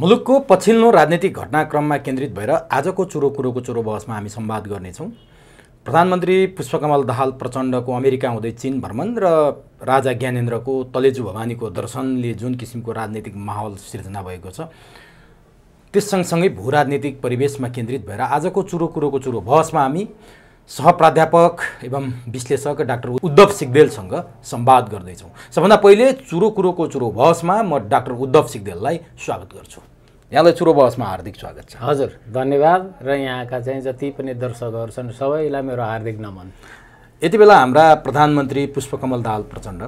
मुलुकको पछिल्लो राजनीतिक घटनाक्रममा केन्द्रित भएर आजको चुरो कुरोको चुरो बहसमा हामी सम्वाद गर्नेछौँ प्रधानमन्त्री पुष्पकमल दाहाल प्रचण्डको अमेरिका हुँदै चिन भ्रमण र राजा ज्ञानेन्द्रको तलेजु भवानीको दर्शनले जुन किसिमको राजनीतिक माहौल सिर्जना भएको छ त्यस सँगसँगै भू राजनीतिक परिवेशमा केन्द्रित भएर आजको चुरो कुरोको चुरो बहसमा हामी सहप्राध्यापक एवं विश्लेषक डाक्टर उद्धव सिग्देलसँग सम्वाद गर्दैछौँ सबभन्दा पहिले चुरो कुरोको चुरो बहसमा म डाक्टर उद्धव सिग्देललाई स्वागत गर्छु यहाँलाई चुरो बहसमा हार्दिक स्वागत छ हजुर धन्यवाद र यहाँका चाहिँ जति पनि दर्शकहरू छन् सबैलाई मेरो हार्दिक नमन यति बेला हाम्रा प्रधानमन्त्री पुष्पकमल दाहाल प्रचण्ड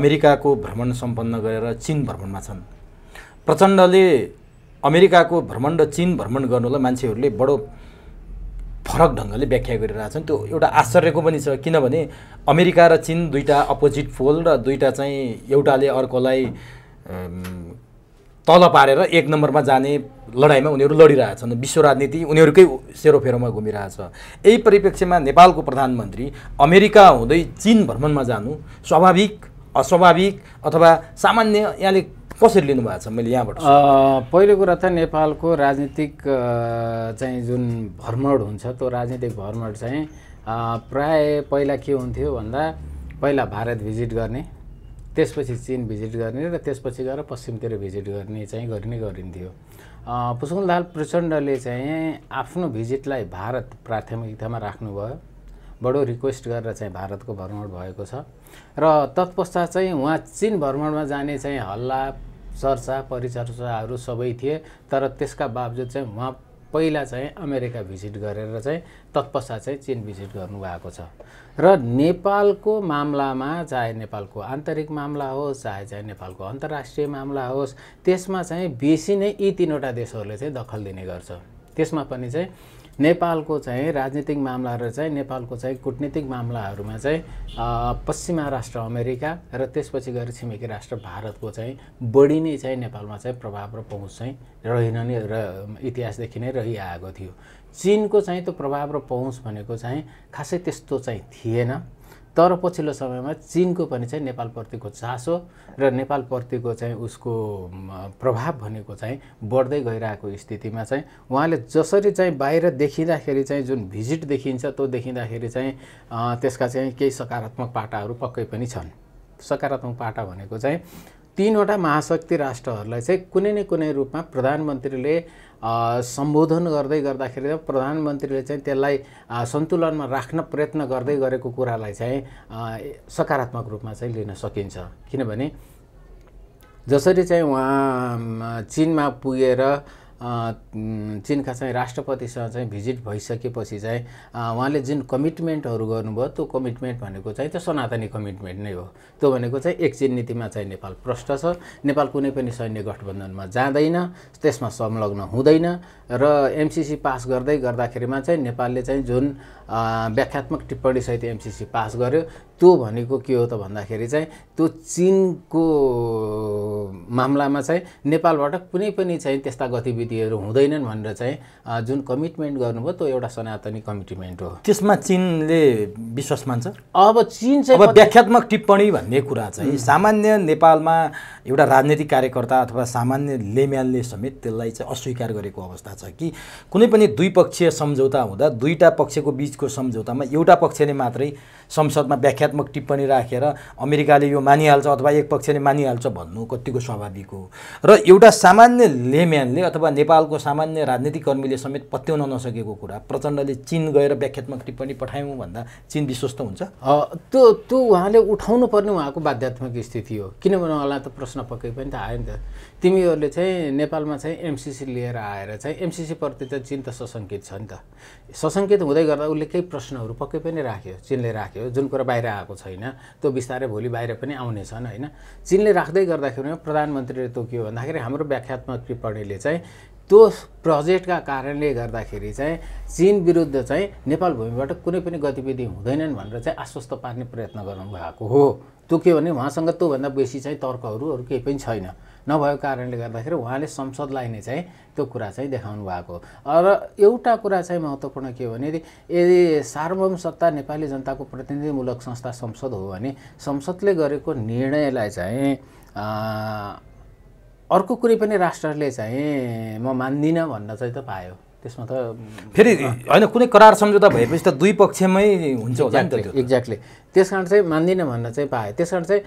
अमेरिकाको भ्रमण सम्पन्न गरेर चिन भ्रमणमा छन् प्रचण्डले अमेरिकाको भ्रमण र चिन भ्रमण गर्नुलाई मान्छेहरूले बडो फरक ढङ्गले व्याख्या गरिरहेछन् त्यो एउटा आश्चर्यको पनि छ किनभने अमेरिका र चिन दुईवटा अपोजिट पोल र दुईवटा चाहिँ एउटाले अर्कोलाई तल पारेर एक नम्बरमा जाने लडाइँमा उनीहरू लडिरहेछन् विश्व राजनीति उनीहरूकै सेरोफेरोमा घुमिरहेछ यही परिप्रेक्ष्यमा नेपालको प्रधानमन्त्री अमेरिका हुँदै चिन भ्रमणमा जानु स्वाभाविक अस्वाभाविक अथवा सामान्य यहाँले कसरी लिनुभएको छ मैले यहाँबाट पहिलो कुरा त नेपालको राजनीतिक चाहिँ जुन भ्रमण हुन्छ त्यो राजनीतिक भ्रमण चाहिँ प्राय पहिला के हुन्थ्यो भन्दा पहिला भारत भिजिट गर्ने त्यसपछि चिन भिजिट गर्ने र त्यसपछि गएर पश्चिमतिर भिजिट गर्ने चाहिँ गरिने गरिन्थ्यो पुष्कुल प्रचण्डले चाहिँ आफ्नो भिजिटलाई भारत प्राथमिकतामा राख्नुभयो बडो रिक्वेस्ट गरेर चाहिँ भारतको भ्रमण भएको छ र तत्पश्चात चाहिँ उहाँ चिन भ्रमणमा जाने चाहिँ हल्ला चर्चा परिचर्चाहरू सबै थिए तर त्यसका बावजुद चाहिँ उहाँ पहिला चाहिँ अमेरिका भिजिट गरेर चाहिँ तत्पश्चात चाहिँ चिन भिजिट गर्नुभएको छ र नेपालको मामलामा चाहे नेपालको आन्तरिक मामला होस् चाहे चाहे नेपालको अन्तर्राष्ट्रिय मामला होस् त्यसमा चाहिँ बेसी नै यी तिनवटा देशहरूले चाहिँ दखल दिने गर्छ त्यसमा पनि चाहिँ नेपालको चाहिँ राजनीतिक मामलाहरू चाहिँ नेपालको चाहिँ कुटनीतिक मामलाहरूमा चाहिँ पश्चिमा राष्ट्र अमेरिका र त्यसपछि गएर छिमेकी राष्ट्र भारतको चाहिँ बढी नै चाहिँ नेपालमा चाहिँ प्रभाव र पहुँच चाहिँ रहेन नै र इतिहासदेखि नै रहिआएको थियो चिनको चाहिँ त्यो प्रभाव र पहुँच भनेको चाहिँ खासै त्यस्तो चाहिँ थिएन तर पछिल्लो समयमा चिनको पनि चाहिँ नेपालप्रतिको चासो र नेपालप्रतिको चाहिँ उसको प्रभाव भनेको चाहिँ बढ्दै गइरहेको स्थितिमा चाहिँ उहाँले जसरी चाहिँ बाहिर देखिँदाखेरि चाहिँ जुन भिजिट देखिन्छ त्यो देखिँदाखेरि चाहिँ त्यसका चाहिँ केही सकारात्मक पाटाहरू पक्कै पनि छन् सकारात्मक पाटा भनेको चाहिँ तिनवटा महाशक्ति राष्ट्रहरूलाई चाहिँ कुनै न कुनै रूपमा प्रधानमन्त्रीले सम्बोधन गर्दै गर्दाखेरि प्रधानमन्त्रीले चाहिँ त्यसलाई सन्तुलनमा राख्न प्रयत्न गर्दै गरेको कुरालाई चाहिँ सकारात्मक रूपमा चाहिँ लिन सकिन्छ किनभने जसरी चाहिँ उहाँ चिनमा पुगेर चिनका चाहिँ राष्ट्रपतिसँग चाहिँ भिजिट भइसकेपछि चाहिँ उहाँले जुन कमिटमेन्टहरू गर्नुभयो त्यो कमिटमेन्ट भनेको चाहिँ त्यो सनातनी कमिटमेन्ट नै हो त्यो भनेको चाहिँ एकचिन नीतिमा चाहिँ नेपाल प्रष्ट छ नेपाल कुनै पनि सैन्य गठबन्धनमा जाँदैन त्यसमा संलग्न हुँदैन र एमसिसी पास गर्दै गर्दाखेरिमा चाहिँ नेपालले चाहिँ जुन व्याख्यात्मक टिप्पणीसहित एमसिसी पास गर्यो त्यो भनेको के हो त भन्दाखेरि चाहिँ त्यो चिनको मामलामा चाहिँ नेपालबाट कुनै पनि चाहिँ त्यस्ता गतिविधिहरू हुँदैनन् भनेर चाहिँ जुन कमिटमेन्ट गर्नुभयो त्यो एउटा सनातनी कमिटमेन्ट हो त्यसमा चिनले विश्वास मान्छ अब चिन चाहिँ अब व्याख्यात्मक टिप्पणी भन्ने कुरा चाहिँ सामान्य नेपालमा एउटा राजनीतिक कार्यकर्ता अथवा सामान्य लेम्यानले समेत त्यसलाई चाहिँ अस्वीकार गरेको अवस्था छ कि कुनै पनि द्विपक्षीय सम्झौता हुँदा दुईवटा पक्षको बिचको सम्झौतामा एउटा पक्षले मात्रै संसदमा व्याख्यात्मक टिप्पणी राखेर अमेरिकाले यो मानिहाल्छ अथवा एक पक्षले मानिहाल्छ भन्नु कतिको स्वाभाविक हो र एउटा सामान्य लेम्यानले अथवा नेपालको सामान्य राजनीतिक कर्मीले समेत पत्याउन नसकेको कुरा प्रचण्डले चिन गएर व्याख्यात्मक टिप्पणी पठायौँ भन्दा चिन विश्वस्त हुन्छ त्यो त्यो उहाँले उठाउनु पर्ने उहाँको बाध्यात्मक स्थिति हो किनभने उहाँलाई त प्रश्न पक्कै पनि त आयो नि त तिमीहरूले चाहिँ नेपालमा चाहिँ एमसिसी लिएर आएर चाहिँ एमसिसीप्रति त चिन त सशङ्कित छ नि त सशङ्कित हुँदै गर्दा उसले केही प्रश्नहरू पक्कै पनि राख्यो चिनले राख्यो जुन कुरा बाहिर आएको छैन त्यो बिस्तारै भोलि बाहिर पनि आउने छन् होइन चिनले राख्दै गर्दाखेरि प्रधानमन्त्रीले तोकियो भन्दाखेरि हाम्रो व्याख्यात्मक टिप्पणीले चाहिँ त्यो प्रोजेक्टका कारणले गर्दाखेरि चाहिँ चिन विरुद्ध चाहिँ नेपाल भूमिबाट कुनै पनि गतिविधि हुँदैनन् भनेर चाहिँ आश्वस्त पार्ने प्रयत्न गर्नुभएको हो त्यो के भने उहाँसँग त्योभन्दा बेसी चाहिँ तर्कहरू अरू केही पनि छैन नभएको कारणले गर्दाखेरि उहाँले संसदलाई नै चाहिँ त्यो कुरा चाहिँ देखाउनु भएको र एउटा कुरा चाहिँ महत्त्वपूर्ण के हो भने यदि सार्वभौम सत्ता नेपाली जनताको प्रतिनिधिमूलक संस्था संसद हो भने संसदले गरेको निर्णयलाई चाहिँ अर्को कुनै पनि राष्ट्रले चाहिँ म मान्दिनँ भन्न चाहिँ त पायो त्यसमा त फेरि होइन कुनै करार सम्झौता भएपछि त दुई पक्षमै हुन्छ एक्ज्याक्टली त्यस कारण चाहिँ मान्दिनँ भन्न चाहिँ पाएँ त्यस कारण चाहिँ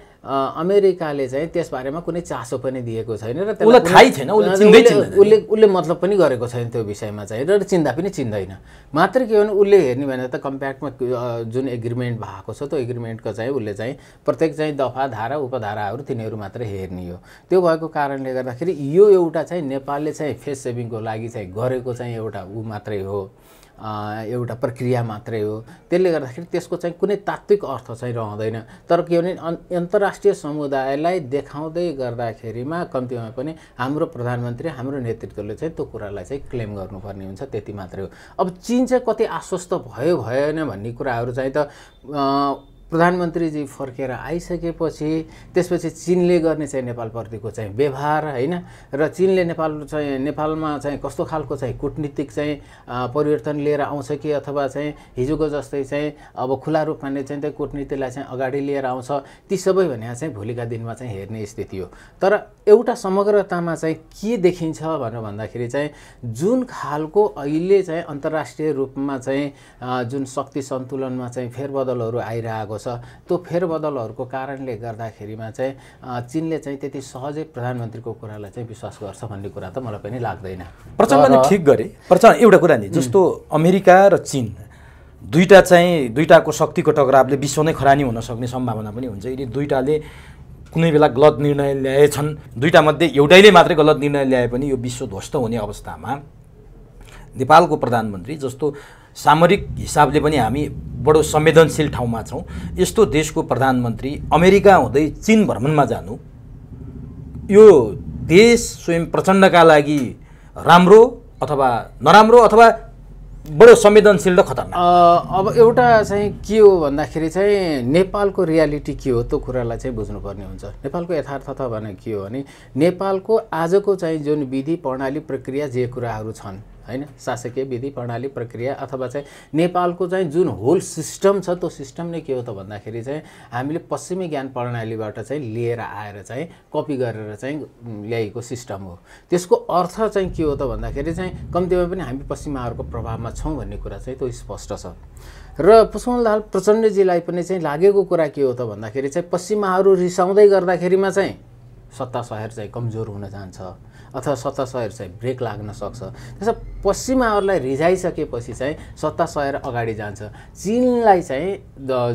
अमेरिकाले चाहिँ त्यसबारेमा कुनै चासो पनि दिएको छैन र त्यसलाई थाहै छैन उसले उसले मतलब पनि गरेको छैन त्यो विषयमा चाहिँ र चिन्दा पनि चिन्दैन मात्र के भने उसले हेर्ने भने त कम्प्याक्टमा जुन एग्रिमेन्ट भएको छ त्यो एग्रिमेन्टको चाहिँ उसले चाहिँ प्रत्येक चाहिँ दफा धारा उपधाराहरू तिनीहरू मात्र हेर्ने हो त्यो भएको कारणले गर्दाखेरि यो एउटा चाहिँ नेपालले चाहिँ फेस सेभिङको लागि चाहिँ गरेको चाहिँ एउटा ऊ मात्रै हो एउटा प्रक्रिया मात्रै हो त्यसले गर्दाखेरि त्यसको चाहिँ कुनै तात्विक अर्थ चाहिँ रहँदैन तर के भने अन्तर्राष्ट्रिय समुदायलाई देखाउँदै गर्दाखेरिमा कम्तीमा पनि हाम्रो प्रधानमन्त्री हाम्रो नेतृत्वले चाहिँ त्यो कुरालाई चाहिँ क्लेम गर्नुपर्ने हुन्छ त्यति मात्रै हो अब चिन चाहिँ कति आश्वस्त भयो भएन भन्ने कुराहरू चाहिँ त प्रधानमन्त्रीजी फर्केर आइसकेपछि त्यसपछि चिनले गर्ने चाहिँ नेपालप्रतिको चाहिँ व्यवहार होइन र चिनले नेपाल चाहिँ नेपालमा चाहिँ कस्तो खालको चाहिँ कुटनीतिक चाहिँ परिवर्तन लिएर आउँछ कि अथवा चाहिँ हिजोको जस्तै चाहिँ अब खुला रूपमा नै चाहिँ त्यो कुटनीतिलाई चाहिँ अगाडि लिएर आउँछ ती सबै भने चाहिँ भोलिका दिनमा चाहिँ हेर्ने स्थिति हो तर एउटा समग्रतामा चाहिँ के देखिन्छ भनेर भन्दाखेरि चाहिँ जुन खालको अहिले चाहिँ अन्तर्राष्ट्रिय रूपमा चाहिँ जुन शक्ति सन्तुलनमा चाहिँ फेरबदलहरू आइरहेको छ छ त्यो फेरबदलहरूको कारणले गर्दाखेरिमा चाहिँ चिनले चाहिँ त्यति सहजै प्रधानमन्त्रीको कुरालाई चाहिँ विश्वास गर्छ भन्ने कुरा त मलाई पनि लाग्दैन प्रचण्डले ठिक गरे प्रचण्ड एउटा कुरा नि जस्तो अमेरिका र चिन दुईवटा चाहिँ दुईवटाको शक्तिको टकरावले विश्व नै खरानी हुन सक्ने सम्भावना पनि हुन्छ यदि दुईवटाले कुनै बेला गलत निर्णय ल्याएछन् मध्ये एउटैले मात्रै गलत निर्णय ल्याए पनि यो विश्व ध्वस्त हुने अवस्थामा नेपालको प्रधानमन्त्री जस्तो सामरिक हिसाबले पनि हामी बडो संवेदनशील ठाउँमा छौँ यस्तो देशको प्रधानमन्त्री अमेरिका हुँदै चिन भ्रमणमा जानु यो देश स्वयं प्रचण्डका लागि राम्रो अथवा नराम्रो अथवा बडो संवेदनशील र खतरनाक अब एउटा चाहिँ के हो भन्दाखेरि चाहिँ नेपालको रियालिटी के हो त्यो कुरालाई चाहिँ बुझ्नुपर्ने हुन्छ नेपालको यथार्थता भने के हो भने नेपालको आजको चाहिँ जुन विधि प्रणाली प्रक्रिया जे कुराहरू छन् होइन शासकीय विधि प्रणाली प्रक्रिया अथवा चाहिँ नेपालको चाहिँ जुन होल सिस्टम छ त्यो सिस्टम नै के हो त भन्दाखेरि चाहिँ हामीले पश्चिमी ज्ञान प्रणालीबाट चाहिँ लिएर आएर चाहिँ कपी गरेर चाहिँ ल्याएको सिस्टम हो त्यसको अर्थ चाहिँ के हो त भन्दाखेरि चाहिँ कम्तीमा पनि हामी पश्चिमाहरूको प्रभावमा छौँ भन्ने कुरा चाहिँ त्यो स्पष्ट छ र पुष्पलाल प्रचण्डजीलाई पनि चाहिँ लागेको कुरा के हो त भन्दाखेरि चाहिँ पश्चिमाहरू रिसाउँदै गर्दाखेरिमा चाहिँ सत्ता सहर चाहिँ कमजोर हुन जान्छ अथवा सत्ता सहेर चाहिँ ब्रेक लाग्न सक्छ त्यसो पश्चिमाहरूलाई रिझाइसकेपछि चाहिँ सत्ता सहेर अगाडि जान्छ चिनलाई चाहिँ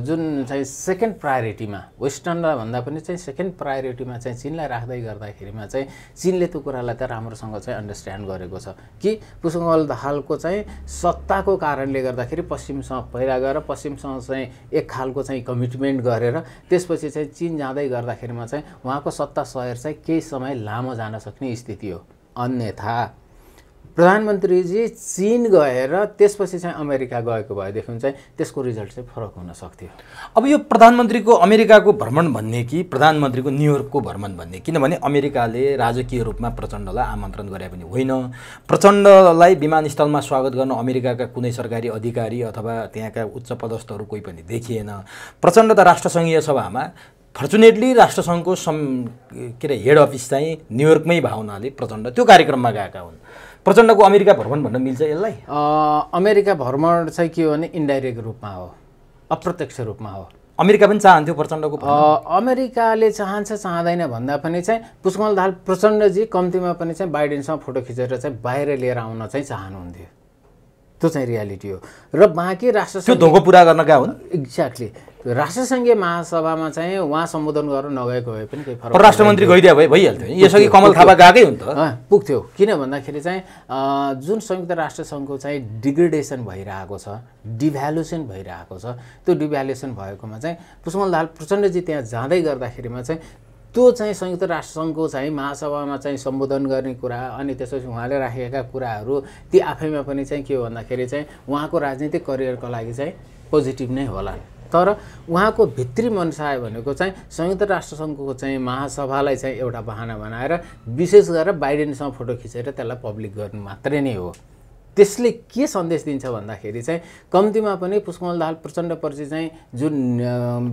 जुन चाहिँ सेकेन्ड प्रायोरिटीमा वेस्टर्नलाई भन्दा पनि चाहिँ सेकेन्ड प्रायोरिटीमा चाहिँ चिनलाई राख्दै गर्दाखेरिमा चाहिँ चिनले त्यो कुरालाई त राम्रोसँग चाहिँ अन्डरस्ट्यान्ड गरेको छ कि पुसुङ्गल दाहालको चाहिँ सत्ताको कारणले गर्दाखेरि पश्चिमसँग पहिला गएर पश्चिमसँग चाहिँ एक खालको चाहिँ कमिटमेन्ट गरेर त्यसपछि चाहिँ चिन जाँदै गर्दाखेरिमा चाहिँ उहाँको सत्ता सहर चाहिँ केही समय लामो जान सक्ने स्थिति सकियो अन्यथा प्रधानमन्त्रीजी चिन गएर त्यसपछि चाहिँ अमेरिका गएको भएदेखि चाहिँ त्यसको रिजल्ट चाहिँ फरक हुन सक्थ्यो अब यो प्रधानमन्त्रीको अमेरिकाको भ्रमण भन्ने कि प्रधानमन्त्रीको न्युयोर्कको भ्रमण भन्ने किनभने अमेरिकाले राजकीय रूपमा प्रचण्डलाई आमन्त्रण गरे पनि होइन प्रचण्डलाई विमानस्थलमा स्वागत गर्न अमेरिकाका कुनै सरकारी अधिकारी अथवा त्यहाँका उच्च पदस्थहरू कोही पनि देखिएन प्रचण्ड त राष्ट्रसङ्घीय सभामा फर्चुनेटली राष्ट्रसङ्घको सम् के अरे हेड अफिस चाहिँ न्युयोर्कमै भावनाले प्रचण्ड त्यो कार्यक्रममा गएका हुन् प्रचण्डको अमेरिका भ्रमण भन्न मिल्छ यसलाई अमेरिका भ्रमण चाहिँ के हो भने इन्डाइरेक्ट रूपमा हो अप्रत्यक्ष रूपमा हो अमेरिका पनि चाहन्थ्यो प्रचण्डको अमेरिकाले चाहन्छ चाहँदैन भन्दा पनि चाहिँ पुष्कमल दाहाल प्रचण्डजी कम्तीमा पनि चाहिँ बाइडेनसँग फोटो खिचेर चाहिँ बाहिर लिएर आउन चाहिँ चाहनुहुन्थ्यो त्यो चाहिँ रियालिटी हो र बाँकी राष्ट्र धोको पुरा गर्न गएको हुन् एक्ज्याक्टली राष्ट्रसङ्घीय महासभामा चाहिँ उहाँ सम्बोधन गर्न नगएको भए पनि केही फरक परराष्ट्र मन्त्री गइदियो भए भइहाल्थ्यो यसअघि कमल थापा गएकै हुन्थ्यो पुग्थ्यो किन भन्दाखेरि चाहिँ जुन संयुक्त राष्ट्रसङ्घको चाहिँ डिग्रेडेसन भइरहेको छ डिभ्यालुसन भइरहेको छ त्यो डिभ्यालुसन भएकोमा चाहिँ पुष्मल दाल प्रचण्डजी त्यहाँ जाँदै गर्दाखेरिमा चाहिँ त्यो चाहिँ संयुक्त राष्ट्रसङ्घको चाहिँ महासभामा चाहिँ सम्बोधन गर्ने कुरा अनि त्यसपछि उहाँले राखेका कुराहरू ती आफैमा पनि चाहिँ के हो भन्दाखेरि चाहिँ उहाँको राजनीतिक करियरको लागि चाहिँ पोजिटिभ नै होला तर उहाँको भित्री मनसाय भनेको चाहिँ संयुक्त राष्ट्रसङ्घको चाहिँ महासभालाई चाहिँ एउटा बहाना बनाएर विशेष गरेर बाइडेनसँग फोटो खिचेर त्यसलाई पब्लिक गर्नु मात्रै नै हो त्यसले के सन्देश दिन्छ भन्दाखेरि चाहिँ कम्तीमा पनि पुष्पमल प्रचण्ड प्रचण्डप्रति चाहिँ जुन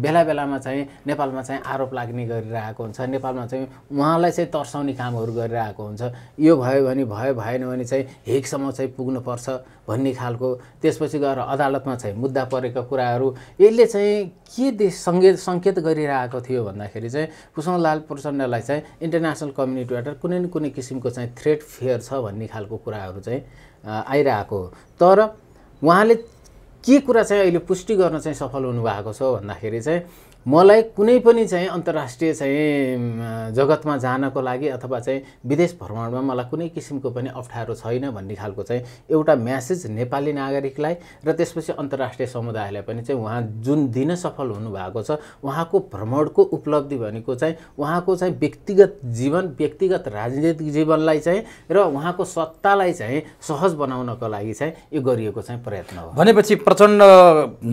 बेला बेलामा चाहिँ नेपालमा चाहिँ आरोप लाग्ने गरिरहेको हुन्छ नेपालमा चाहिँ उहाँलाई चाहिँ तर्साउने कामहरू गरिरहेको हुन्छ यो भयो भने भयो भएन भने चाहिँ हेकसम्म चाहिँ पुग्नुपर्छ भन्ने खालको त्यसपछि गएर अदालतमा चाहिँ मुद्दा परेका कुराहरू यसले चाहिँ के देश सङ्केत सङ्केत गरिरहेको थियो भन्दाखेरि चाहिँ पुष्पलाल प्रचण्डलाई चाहिँ इन्टरनेसनल कम्युनिटीबाट कुनै न कुनै किसिमको चाहिँ थ्रेट फेयर छ भन्ने खालको कुराहरू चाहिँ आइरहेको तर उहाँले के कुरा चाहिँ अहिले पुष्टि गर्न चाहिँ सफल हुनुभएको छ भन्दाखेरि चाहिँ मलाई कुनै पनि चाहिँ अन्तर्राष्ट्रिय चाहिँ जगतमा जानको लागि अथवा चाहिँ विदेश भ्रमणमा मलाई कुनै किसिमको पनि अप्ठ्यारो छैन भन्ने खालको चाहिँ एउटा म्यासेज नेपाली नागरिकलाई र त्यसपछि अन्तर्राष्ट्रिय समुदायलाई पनि चाहिँ उहाँ जुन दिन सफल हुनुभएको छ उहाँको भ्रमणको उपलब्धि भनेको चाहिँ उहाँको चाहिँ व्यक्तिगत जीवन व्यक्तिगत राजनीतिक जीवनलाई चाहिँ र उहाँको सत्तालाई चाहिँ सहज बनाउनको लागि चाहिँ यो गरिएको चाहिँ प्रयत्न हो भनेपछि प्र प्रचण्ड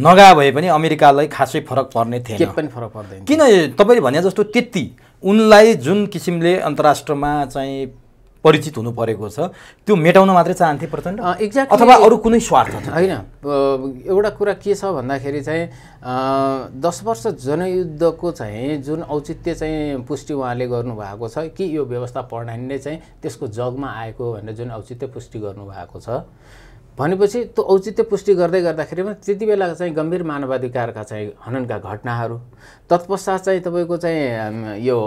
नगा भए पनि अमेरिकालाई खासै फरक पर्ने थिएन के पनि फरक पर्दैन किन तपाईँले भने जस्तो त्यति उनलाई जुन किसिमले अन्तर्राष्ट्रमा चाहिँ परिचित हुनु परेको छ त्यो मेटाउन मात्रै चाहन्थे प्रचण्ड एक्ज्याक्ट अथवा अरू कुनै स्वार्थ होइन एउटा कुरा के छ भन्दाखेरि चाहिँ दस वर्ष जनयुद्धको चाहिँ जुन औचित्य चाहिँ पुष्टि उहाँले गर्नुभएको छ कि यो व्यवस्था प्रणाली नै चाहिँ त्यसको जगमा आएको भनेर जुन औचित्य पुष्टि गर्नुभएको छ भनेपछि त्यो औचित्य पुष्टि गर्दै गर्दाखेरि पनि त्यति बेला चाहिँ गम्भीर मानवाधिकारका चाहिँ हननका घटनाहरू तत्पश्चात चाहिँ तपाईँको चाहिँ यो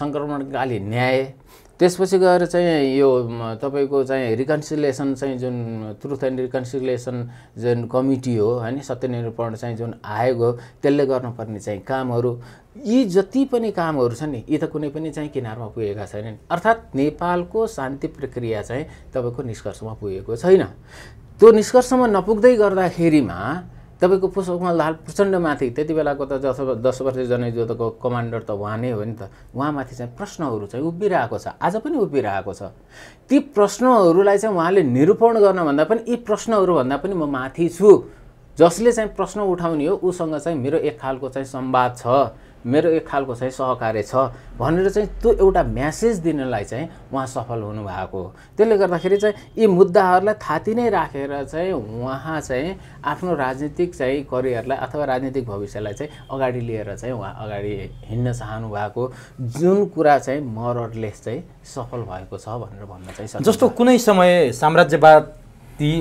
सङ्क्रमणकाली न्याय त्यसपछि गएर चाहिँ यो तपाईँको चाहिँ रिकन्सिलिएसन चाहिँ जुन ट्रुथ एन्ड रिकन्सिलिएसन जुन कमिटी हो होइन सत्यनिरूपण चाहिँ जुन आयोग हो त्यसले गर्नुपर्ने चाहिँ कामहरू यी जति पनि कामहरू छन् नि यी त कुनै पनि चाहिँ किनारमा पुगेका छैनन् अर्थात् नेपालको शान्ति प्रक्रिया चाहिँ तपाईँको निष्कर्षमा पुगेको छैन त्यो निष्कर्षमा नपुग्दै गर्दाखेरिमा तपाईँको पुस्तकमा लाल प्रचण्डमाथि त्यति बेलाको त जस दस वर्ष जनयुद्धको कमान्डर त उहाँ नै हो नि त उहाँमाथि चाहिँ प्रश्नहरू चाहिँ उभिरहेको छ आज पनि उभिरहेको छ ती प्रश्नहरूलाई चाहिँ उहाँले निरूपण गर्नभन्दा पनि यी प्रश्नहरूभन्दा पनि म माथि छु जसले चाहिँ प्रश्न उठाउने हो उसँग चाहिँ मेरो एक खालको चाहिँ संवाद छ मेरो एक खालको चाहिँ सहकार्य छ भनेर चाहिँ त्यो एउटा म्यासेज दिनलाई चाहिँ उहाँ सफल हुनुभएको हो त्यसले गर्दाखेरि चाहिँ यी मुद्दाहरूलाई थाती नै राखेर चाहिँ उहाँ चाहिँ आफ्नो राजनीतिक चाहिँ करियरलाई अथवा राजनीतिक भविष्यलाई चाहिँ अगाडि लिएर चाहिँ उहाँ अगाडि हिँड्न चाहनु भएको जुन कुरा चाहिँ मररले चाहिँ सफल भएको छ भनेर भन्न चाहिँ जस्तो कुनै समय साम्राज्यवादी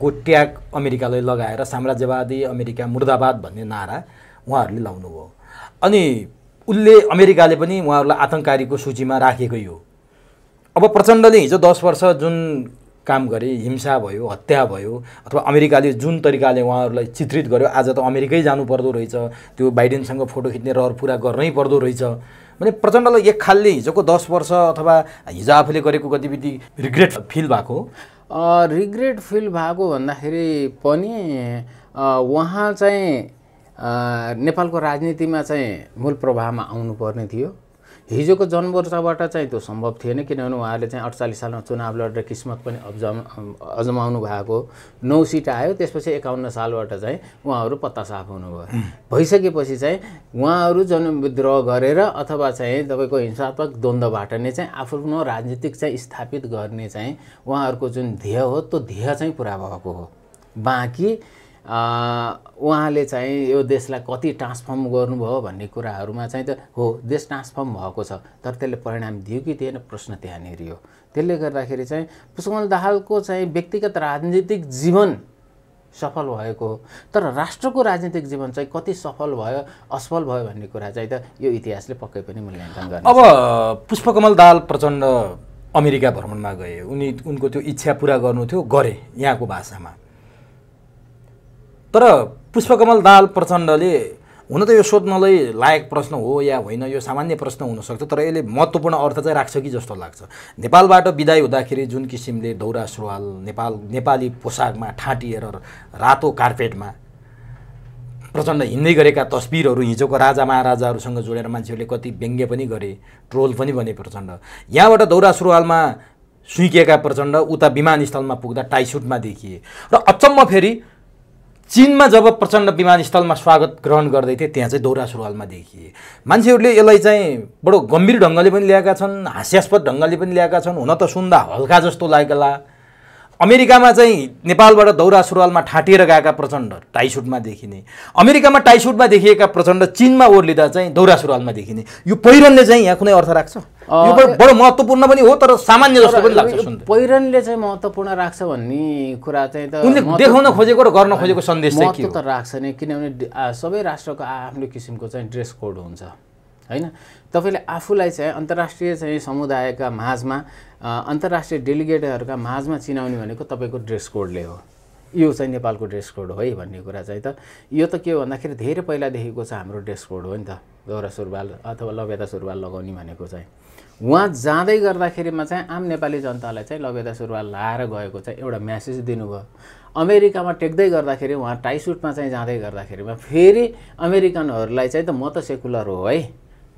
को ट्याग अमेरिकाले लगाएर साम्राज्यवादी अमेरिका मुर्दाबाद भन्ने नारा उहाँहरूले लाउनुभयो अनि उसले अमेरिकाले पनि उहाँहरूलाई आतङ्ककारीको सूचीमा राखेकै हो अब प्रचण्डले हिजो दस वर्ष जुन काम गरे हिंसा भयो हत्या भयो अथवा अमेरिकाले जुन तरिकाले उहाँहरूलाई चित्रित गर्यो आज त अमेरिकै जानु पर्दो रहेछ त्यो बाइडेनसँग फोटो खिच्ने रहर पुरा गर्नै पर्दो रहेछ भने प्रचण्डलाई एक खालले हिजोको दस वर्ष अथवा हिजो आफूले गरेको गतिविधि रिग्रेट फिल भएको रिग्रेट फिल भएको भन्दाखेरि पनि उहाँ चाहिँ नेपालको राजनीतिमा चाहिँ मूल प्रभावमा आउनुपर्ने थियो हिजोको जनमोर्चाबाट चाहिँ त्यो सम्भव थिएन किनभने उहाँहरूले चाहिँ अठचालिस सालमा चुनाव लडेर किस्मत पनि अब्जाउ अजमाउनु भएको नौ सिट आयो त्यसपछि एकाउन्न सालबाट चाहिँ उहाँहरू पत्ता साफ हुनुभयो भइसकेपछि चाहिँ उहाँहरू जनविद्रोह गरेर अथवा चाहिँ तपाईँको हिंसात्मक द्वन्द्वबाट नै चाहिँ आफ्नो राजनीतिक चाहिँ स्थापित गर्ने चाहिँ उहाँहरूको जुन ध्येय हो त्यो ध्येय चाहिँ पुरा भएको हो बाँकी उहाँले चाहिँ यो देशलाई कति ट्रान्सफर्म गर्नुभयो भन्ने कुराहरूमा चाहिँ त हो देश ट्रान्सफर्म भएको छ तर त्यसले परिणाम दियो कि दिएन प्रश्न त्यहाँनिर हो त्यसले गर्दाखेरि चाहिँ पुष्पकमल दाहालको चाहिँ व्यक्तिगत राजनीतिक जीवन सफल भएको हो तर राष्ट्रको राजनीतिक जीवन चाहिँ कति सफल भयो असफल भयो भन्ने कुरा चाहिँ त यो इतिहासले पक्कै पनि मूल्याङ्कन गर्छ अब पुष्पकमल दाल प्रचण्ड अमेरिका भ्रमणमा गए उनी उनको त्यो इच्छा पुरा गर्नु थियो गरे यहाँको भाषामा तर पुष्पकमल दाल प्रचण्डले हुन त यो सोध्नलाई लायक प्रश्न हो या होइन यो सामान्य प्रश्न हुनसक्छ तर यसले महत्त्वपूर्ण अर्थ चाहिँ राख्छ कि जस्तो लाग्छ नेपालबाट बिदाई हुँदाखेरि जुन किसिमले दौरा सुरुवाल नेपाल नेपाली पोसाकमा ठाँटिएर रातो कार्पेटमा प्रचण्ड हिँड्दै गरेका तस्बिरहरू हिजोको राजा महाराजाहरूसँग जोडेर मान्छेहरूले कति व्यङ्ग्य पनि गरे ट्रोल पनि बने प्रचण्ड यहाँबाट दौरा सुरुवालमा सुइकिएका प्रचण्ड उता विमानस्थलमा पुग्दा टाइसुटमा देखिए र अचम्म फेरि चिनमा जब प्रचण्ड विमानस्थलमा स्वागत ग्रहण गर्दै थिए त्यहाँ चाहिँ दौरा सुरुवालमा देखिए मान्छेहरूले यसलाई चाहिँ बडो गम्भीर ढङ्गले पनि ल्याएका छन् हास्यास्पद ढङ्गले पनि ल्याएका छन् हुन त सुन्दा हल्का जस्तो लागेला अमेरिकामा चाहिँ नेपालबाट दौरा सुरुवालमा ठाँटिएर गएका प्रचण्ड टाइसुटमा देखिने अमेरिकामा टाइसुटमा देखिएका प्रचण्ड चिनमा ओर्लिँदा चाहिँ दौरा सुरुवालमा देखिने यो पहिरनले चाहिँ यहाँ कुनै अर्थ राख्छ यो बडो महत्त्वपूर्ण पनि हो तर सामान्य जस्तो पनि लाग्छ पहिरनले चाहिँ महत्त्वपूर्ण राख्छ भन्ने कुरा चाहिँ त उनले देखाउन खोजेको र गर्न खोजेको सन्देश चाहिँ के त राख्छ नि किनभने सबै राष्ट्रको आफ्नो किसिमको चाहिँ ड्रेस कोड हुन्छ होइन तपाईँले आफूलाई चाहिँ अन्तर्राष्ट्रिय चाहिँ समुदायका माझमा अन्तर्राष्ट्रिय डेलिगेटहरूका माझमा चिनाउने भनेको तपाईँको ड्रेस कोडले हो यो चाहिँ नेपालको ड्रेस कोड हो है भन्ने कुरा चाहिँ त यो त के हो भन्दाखेरि धेरै पहिलादेखिको छ हाम्रो ड्रेस कोड हो नि त दौरा सुरुवाल अथवा लबेदा सुरुवाल लगाउने भनेको चाहिँ उहाँ जाँदै गर्दाखेरिमा चाहिँ आम नेपाली जनतालाई चाहिँ लबेदा सुरुवाल लाएर गएको चाहिँ एउटा म्यासेज दिनुभयो अमेरिकामा टेक्दै गर्दाखेरि उहाँ टाइसुटमा चाहिँ जाँदै गर्दाखेरिमा फेरि अमेरिकनहरूलाई चाहिँ त म त सेकुलर हो है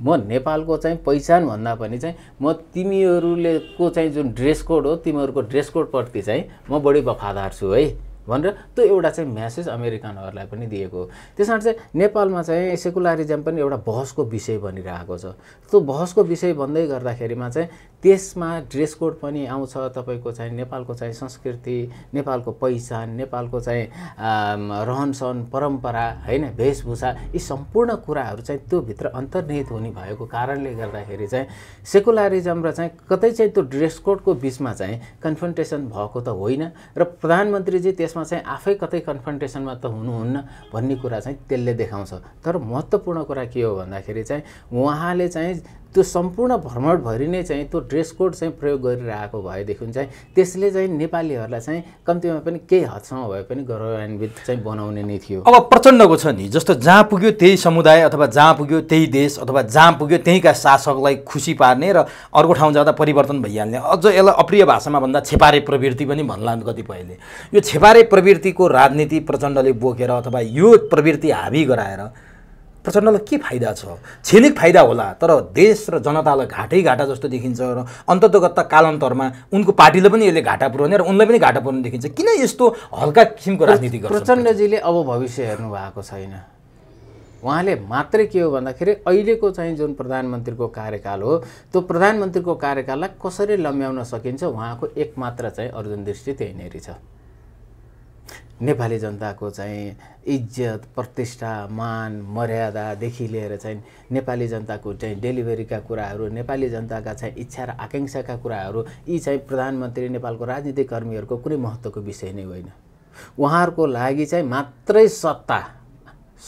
म नेपालको चाहिँ पहिचानभन्दा पनि चाहिँ म तिमीहरूले को चाहिँ जुन ड्रेस कोड हो तिमीहरूको ड्रेस कोडप्रति चाहिँ म बढी वफादार छु है भनेर त्यो एउटा चाहिँ म्यासेज अमेरिकनहरूलाई पनि दिएको हो त्यस कारण चाहिँ नेपालमा चाहिँ सेकुलरिजम पनि एउटा बहसको विषय बनिरहेको छ त्यो बहसको विषय भन्दै गर्दाखेरिमा चाहिँ त्यसमा ड्रेस कोड पनि आउँछ तपाईँको चाहिँ नेपालको चाहिँ संस्कृति नेपालको पहिचान नेपालको चाहिँ रहनसहन परम्परा होइन वेशभूषा यी सम्पूर्ण कुराहरू चाहिँ त्योभित्र अन्तर्निहित हुने भएको कारणले गर्दाखेरि चाहिँ सेकुलरिजम र चाहिँ कतै चाहिँ त्यो ड्रेस कोडको बिचमा चाहिँ कन्फन्टेसन भएको त होइन र प्रधानमन्त्रीजी त्यसमा चाहिँ आफै कतै कन्फन्टेसनमा त हुनुहुन्न भन्ने कुरा चाहिँ त्यसले देखाउँछ तर महत्त्वपूर्ण कुरा के हो भन्दाखेरि चाहिँ उहाँले चाहिँ त्यो सम्पूर्ण भ्रमण भरि नै चाहिँ त्यो ड्रेस कोड चाहिँ प्रयोग गरिरहेको भएदेखि चाहिँ त्यसले चाहिँ नेपालीहरूलाई चाहिँ कम्तीमा पनि केही हदसम्म भए पनि गौरवान्वित चाहिँ बनाउने नै थियो अब प्रचण्डको छ नि जस्तो जहाँ पुग्यो त्यही समुदाय अथवा जहाँ पुग्यो त्यही देश अथवा जहाँ पुग्यो त्यहीँका शासकलाई खुसी पार्ने र अर्को ठाउँ जाँदा परिवर्तन भइहाल्ने अझ यसलाई अप्रिय भाषामा भन्दा छेपारे प्रवृत्ति पनि भन्लान् कतिपयले यो छेपारे प्रवृत्तिको राजनीति प्रचण्डले बोकेर अथवा यो प्रवृत्ति हाबी गराएर प्रचण्डलाई के फाइदा छ छेलिक फाइदा होला तर देश र जनतालाई घाटै घाटा जस्तो देखिन्छ र अन्ततगत कालान्तरमा उनको पार्टीले पनि यसले घाटा पुऱ्याउने र उनलाई पनि घाटा पुऱ्याउने देखिन्छ किन यस्तो हल्का किसिमको राजनीति गर्छ प्रचण्डजीले अब भविष्य हेर्नु भएको छैन उहाँले मात्रै के हो भन्दाखेरि अहिलेको चाहिँ जुन प्रधानमन्त्रीको कार्यकाल हो त्यो प्रधानमन्त्रीको कार्यकाललाई कसरी लम्ब्याउन सकिन्छ उहाँको एकमात्र चाहिँ अर्जुन दृष्टि त्यहीँनेरि नै छ नेपाली जनताको चाहिँ इज्जत प्रतिष्ठा मान मर्यादादेखि लिएर चाहिँ नेपाली जनताको चाहिँ डेलिभरीका कुराहरू नेपाली जनताका चाहिँ इच्छा र आकाङ्क्षाका कुराहरू यी चाहिँ प्रधानमन्त्री नेपालको राजनीतिक कर्मीहरूको कुनै महत्त्वको विषय नै होइन उहाँहरूको लागि चाहिँ मात्रै सत्ता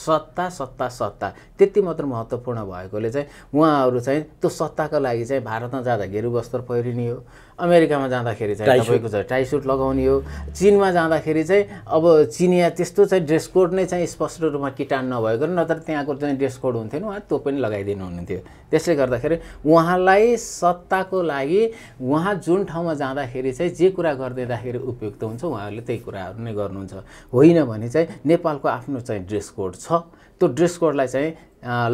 सत्ता सत्ता सत्ता त्यति मात्र महत्त्वपूर्ण भएकोले चाहिँ उहाँहरू चाहिँ त्यो सत्ताको लागि चाहिँ भारतमा जाँदा घेरु बस्तर पहिरिने हो अमेरिकामा जाँदाखेरि चाहिँ तपाईँको चाहिँ टाई सुट लगाउने हो चिनमा जाँदाखेरि चाहिँ अब चिनिया त्यस्तो चाहिँ ड्रेस कोड नै चाहिँ स्पष्ट रूपमा किटान नभएको नत्र त्यहाँको चाहिँ ड्रेस कोड हुन्थेन उहाँ त्यो पनि लगाइदिनु हुन्थ्यो त्यसले गर्दाखेरि उहाँलाई सत्ताको लागि उहाँ जुन ठाउँमा जाँदाखेरि चाहिँ जे कुरा गरिदिँदाखेरि उपयुक्त हुन्छ उहाँहरूले त्यही कुराहरू नै गर्नुहुन्छ होइन भने चाहिँ नेपालको आफ्नो चाहिँ ड्रेस कोड छ त्यो ड्रेस कोडलाई चाहिँ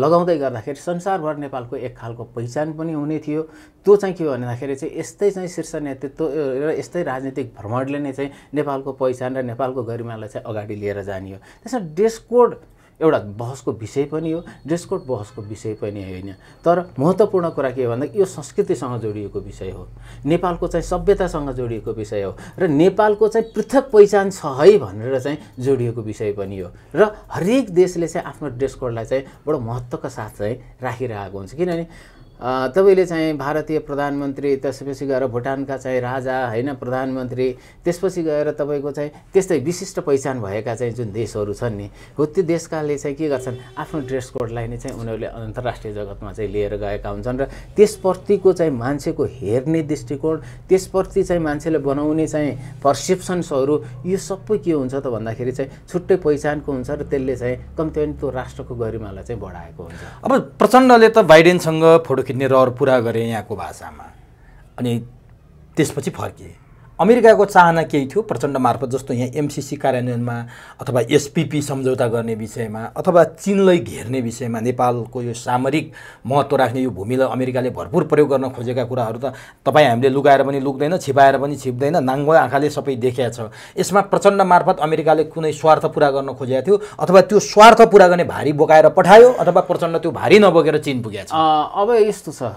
लगाउँदै गर्दाखेरि संसारभर नेपालको एक खालको पहिचान पनि हुने थियो त्यो चाहिँ के हो भन्दाखेरि चाहिँ यस्तै चाहिँ शीर्ष नेतृत्व र यस्तै राजनीतिक भ्रमणले नै चाहिँ नेपालको पहिचान र नेपालको गरिमालाई चाहिँ अगाडि लिएर जाने हो त्यसमा ड्रेस कोड एउटा बहसको विषय पनि हो ड्रेस कोड बहसको विषय पनि होइन तर महत्त्वपूर्ण कुरा के हो भन्दा यो संस्कृतिसँग जोडिएको विषय हो नेपालको चाहिँ सभ्यतासँग जोडिएको विषय हो र नेपालको चाहिँ पृथक पहिचान छ है भनेर चाहिँ जोडिएको विषय पनि हो र हरेक देशले चाहिँ आफ्नो ड्रेस कोडलाई चाहिँ बडो महत्त्वका साथ चाहिँ राखिरहेको हुन्छ किनभने तपाईँले चाहिँ भारतीय प्रधानमन्त्री त्यसपछि गएर भुटानका चाहिँ राजा होइन प्रधानमन्त्री त्यसपछि गएर तपाईँको चाहिँ त्यस्तै विशिष्ट पहिचान भएका चाहिँ जुन देशहरू छन् नि हो त्यो देशकाले चाहिँ के गर्छन् आफ्नो ड्रेस कोडलाई नै चाहिँ उनीहरूले अन्तर्राष्ट्रिय जगतमा चाहिँ लिएर गएका हुन्छन् र त्यसप्रतिको चाहिँ मान्छेको हेर्ने दृष्टिकोण त्यसप्रति चाहिँ मान्छेले बनाउने चाहिँ पर्सेप्सन्सहरू यो सबै के हुन्छ त भन्दाखेरि चाहिँ छुट्टै पहिचानको हुन्छ र त्यसले चाहिँ कम्ती त्यो राष्ट्रको गरिमालाई चाहिँ बढाएको हुन्छ अब प्रचण्डले त बाइडेनसँग फोटो कितने रहर पुरा गरेँ यहाँको भाषामा अनि त्यसपछि फर्किएँ अमेरिकाको चाहना केही थियो प्रचण्ड मार्फत जस्तो यहाँ एमसिसी कार्यान्वयनमा अथवा एसपिपी सम्झौता गर्ने विषयमा अथवा चिनलाई घेर्ने विषयमा नेपालको यो सामरिक महत्त्व राख्ने यो भूमिलाई अमेरिकाले भरपुर प्रयोग गर्न खोजेका कुराहरू त तपाईँ हामीले लुगाएर पनि लुक्दैन छिपाएर पनि छिप्दैन नाङ्गो आँखाले सबै देखिया छ यसमा प्रचण्ड मार्फत अमेरिकाले कुनै स्वार्थ पुरा गर्न खोजेको थियो अथवा त्यो स्वार्थ पुरा गर्ने भारी बोकाएर पठायो अथवा प्रचण्ड त्यो भारी नबोकेर चिन पुगेको छ अब यस्तो छ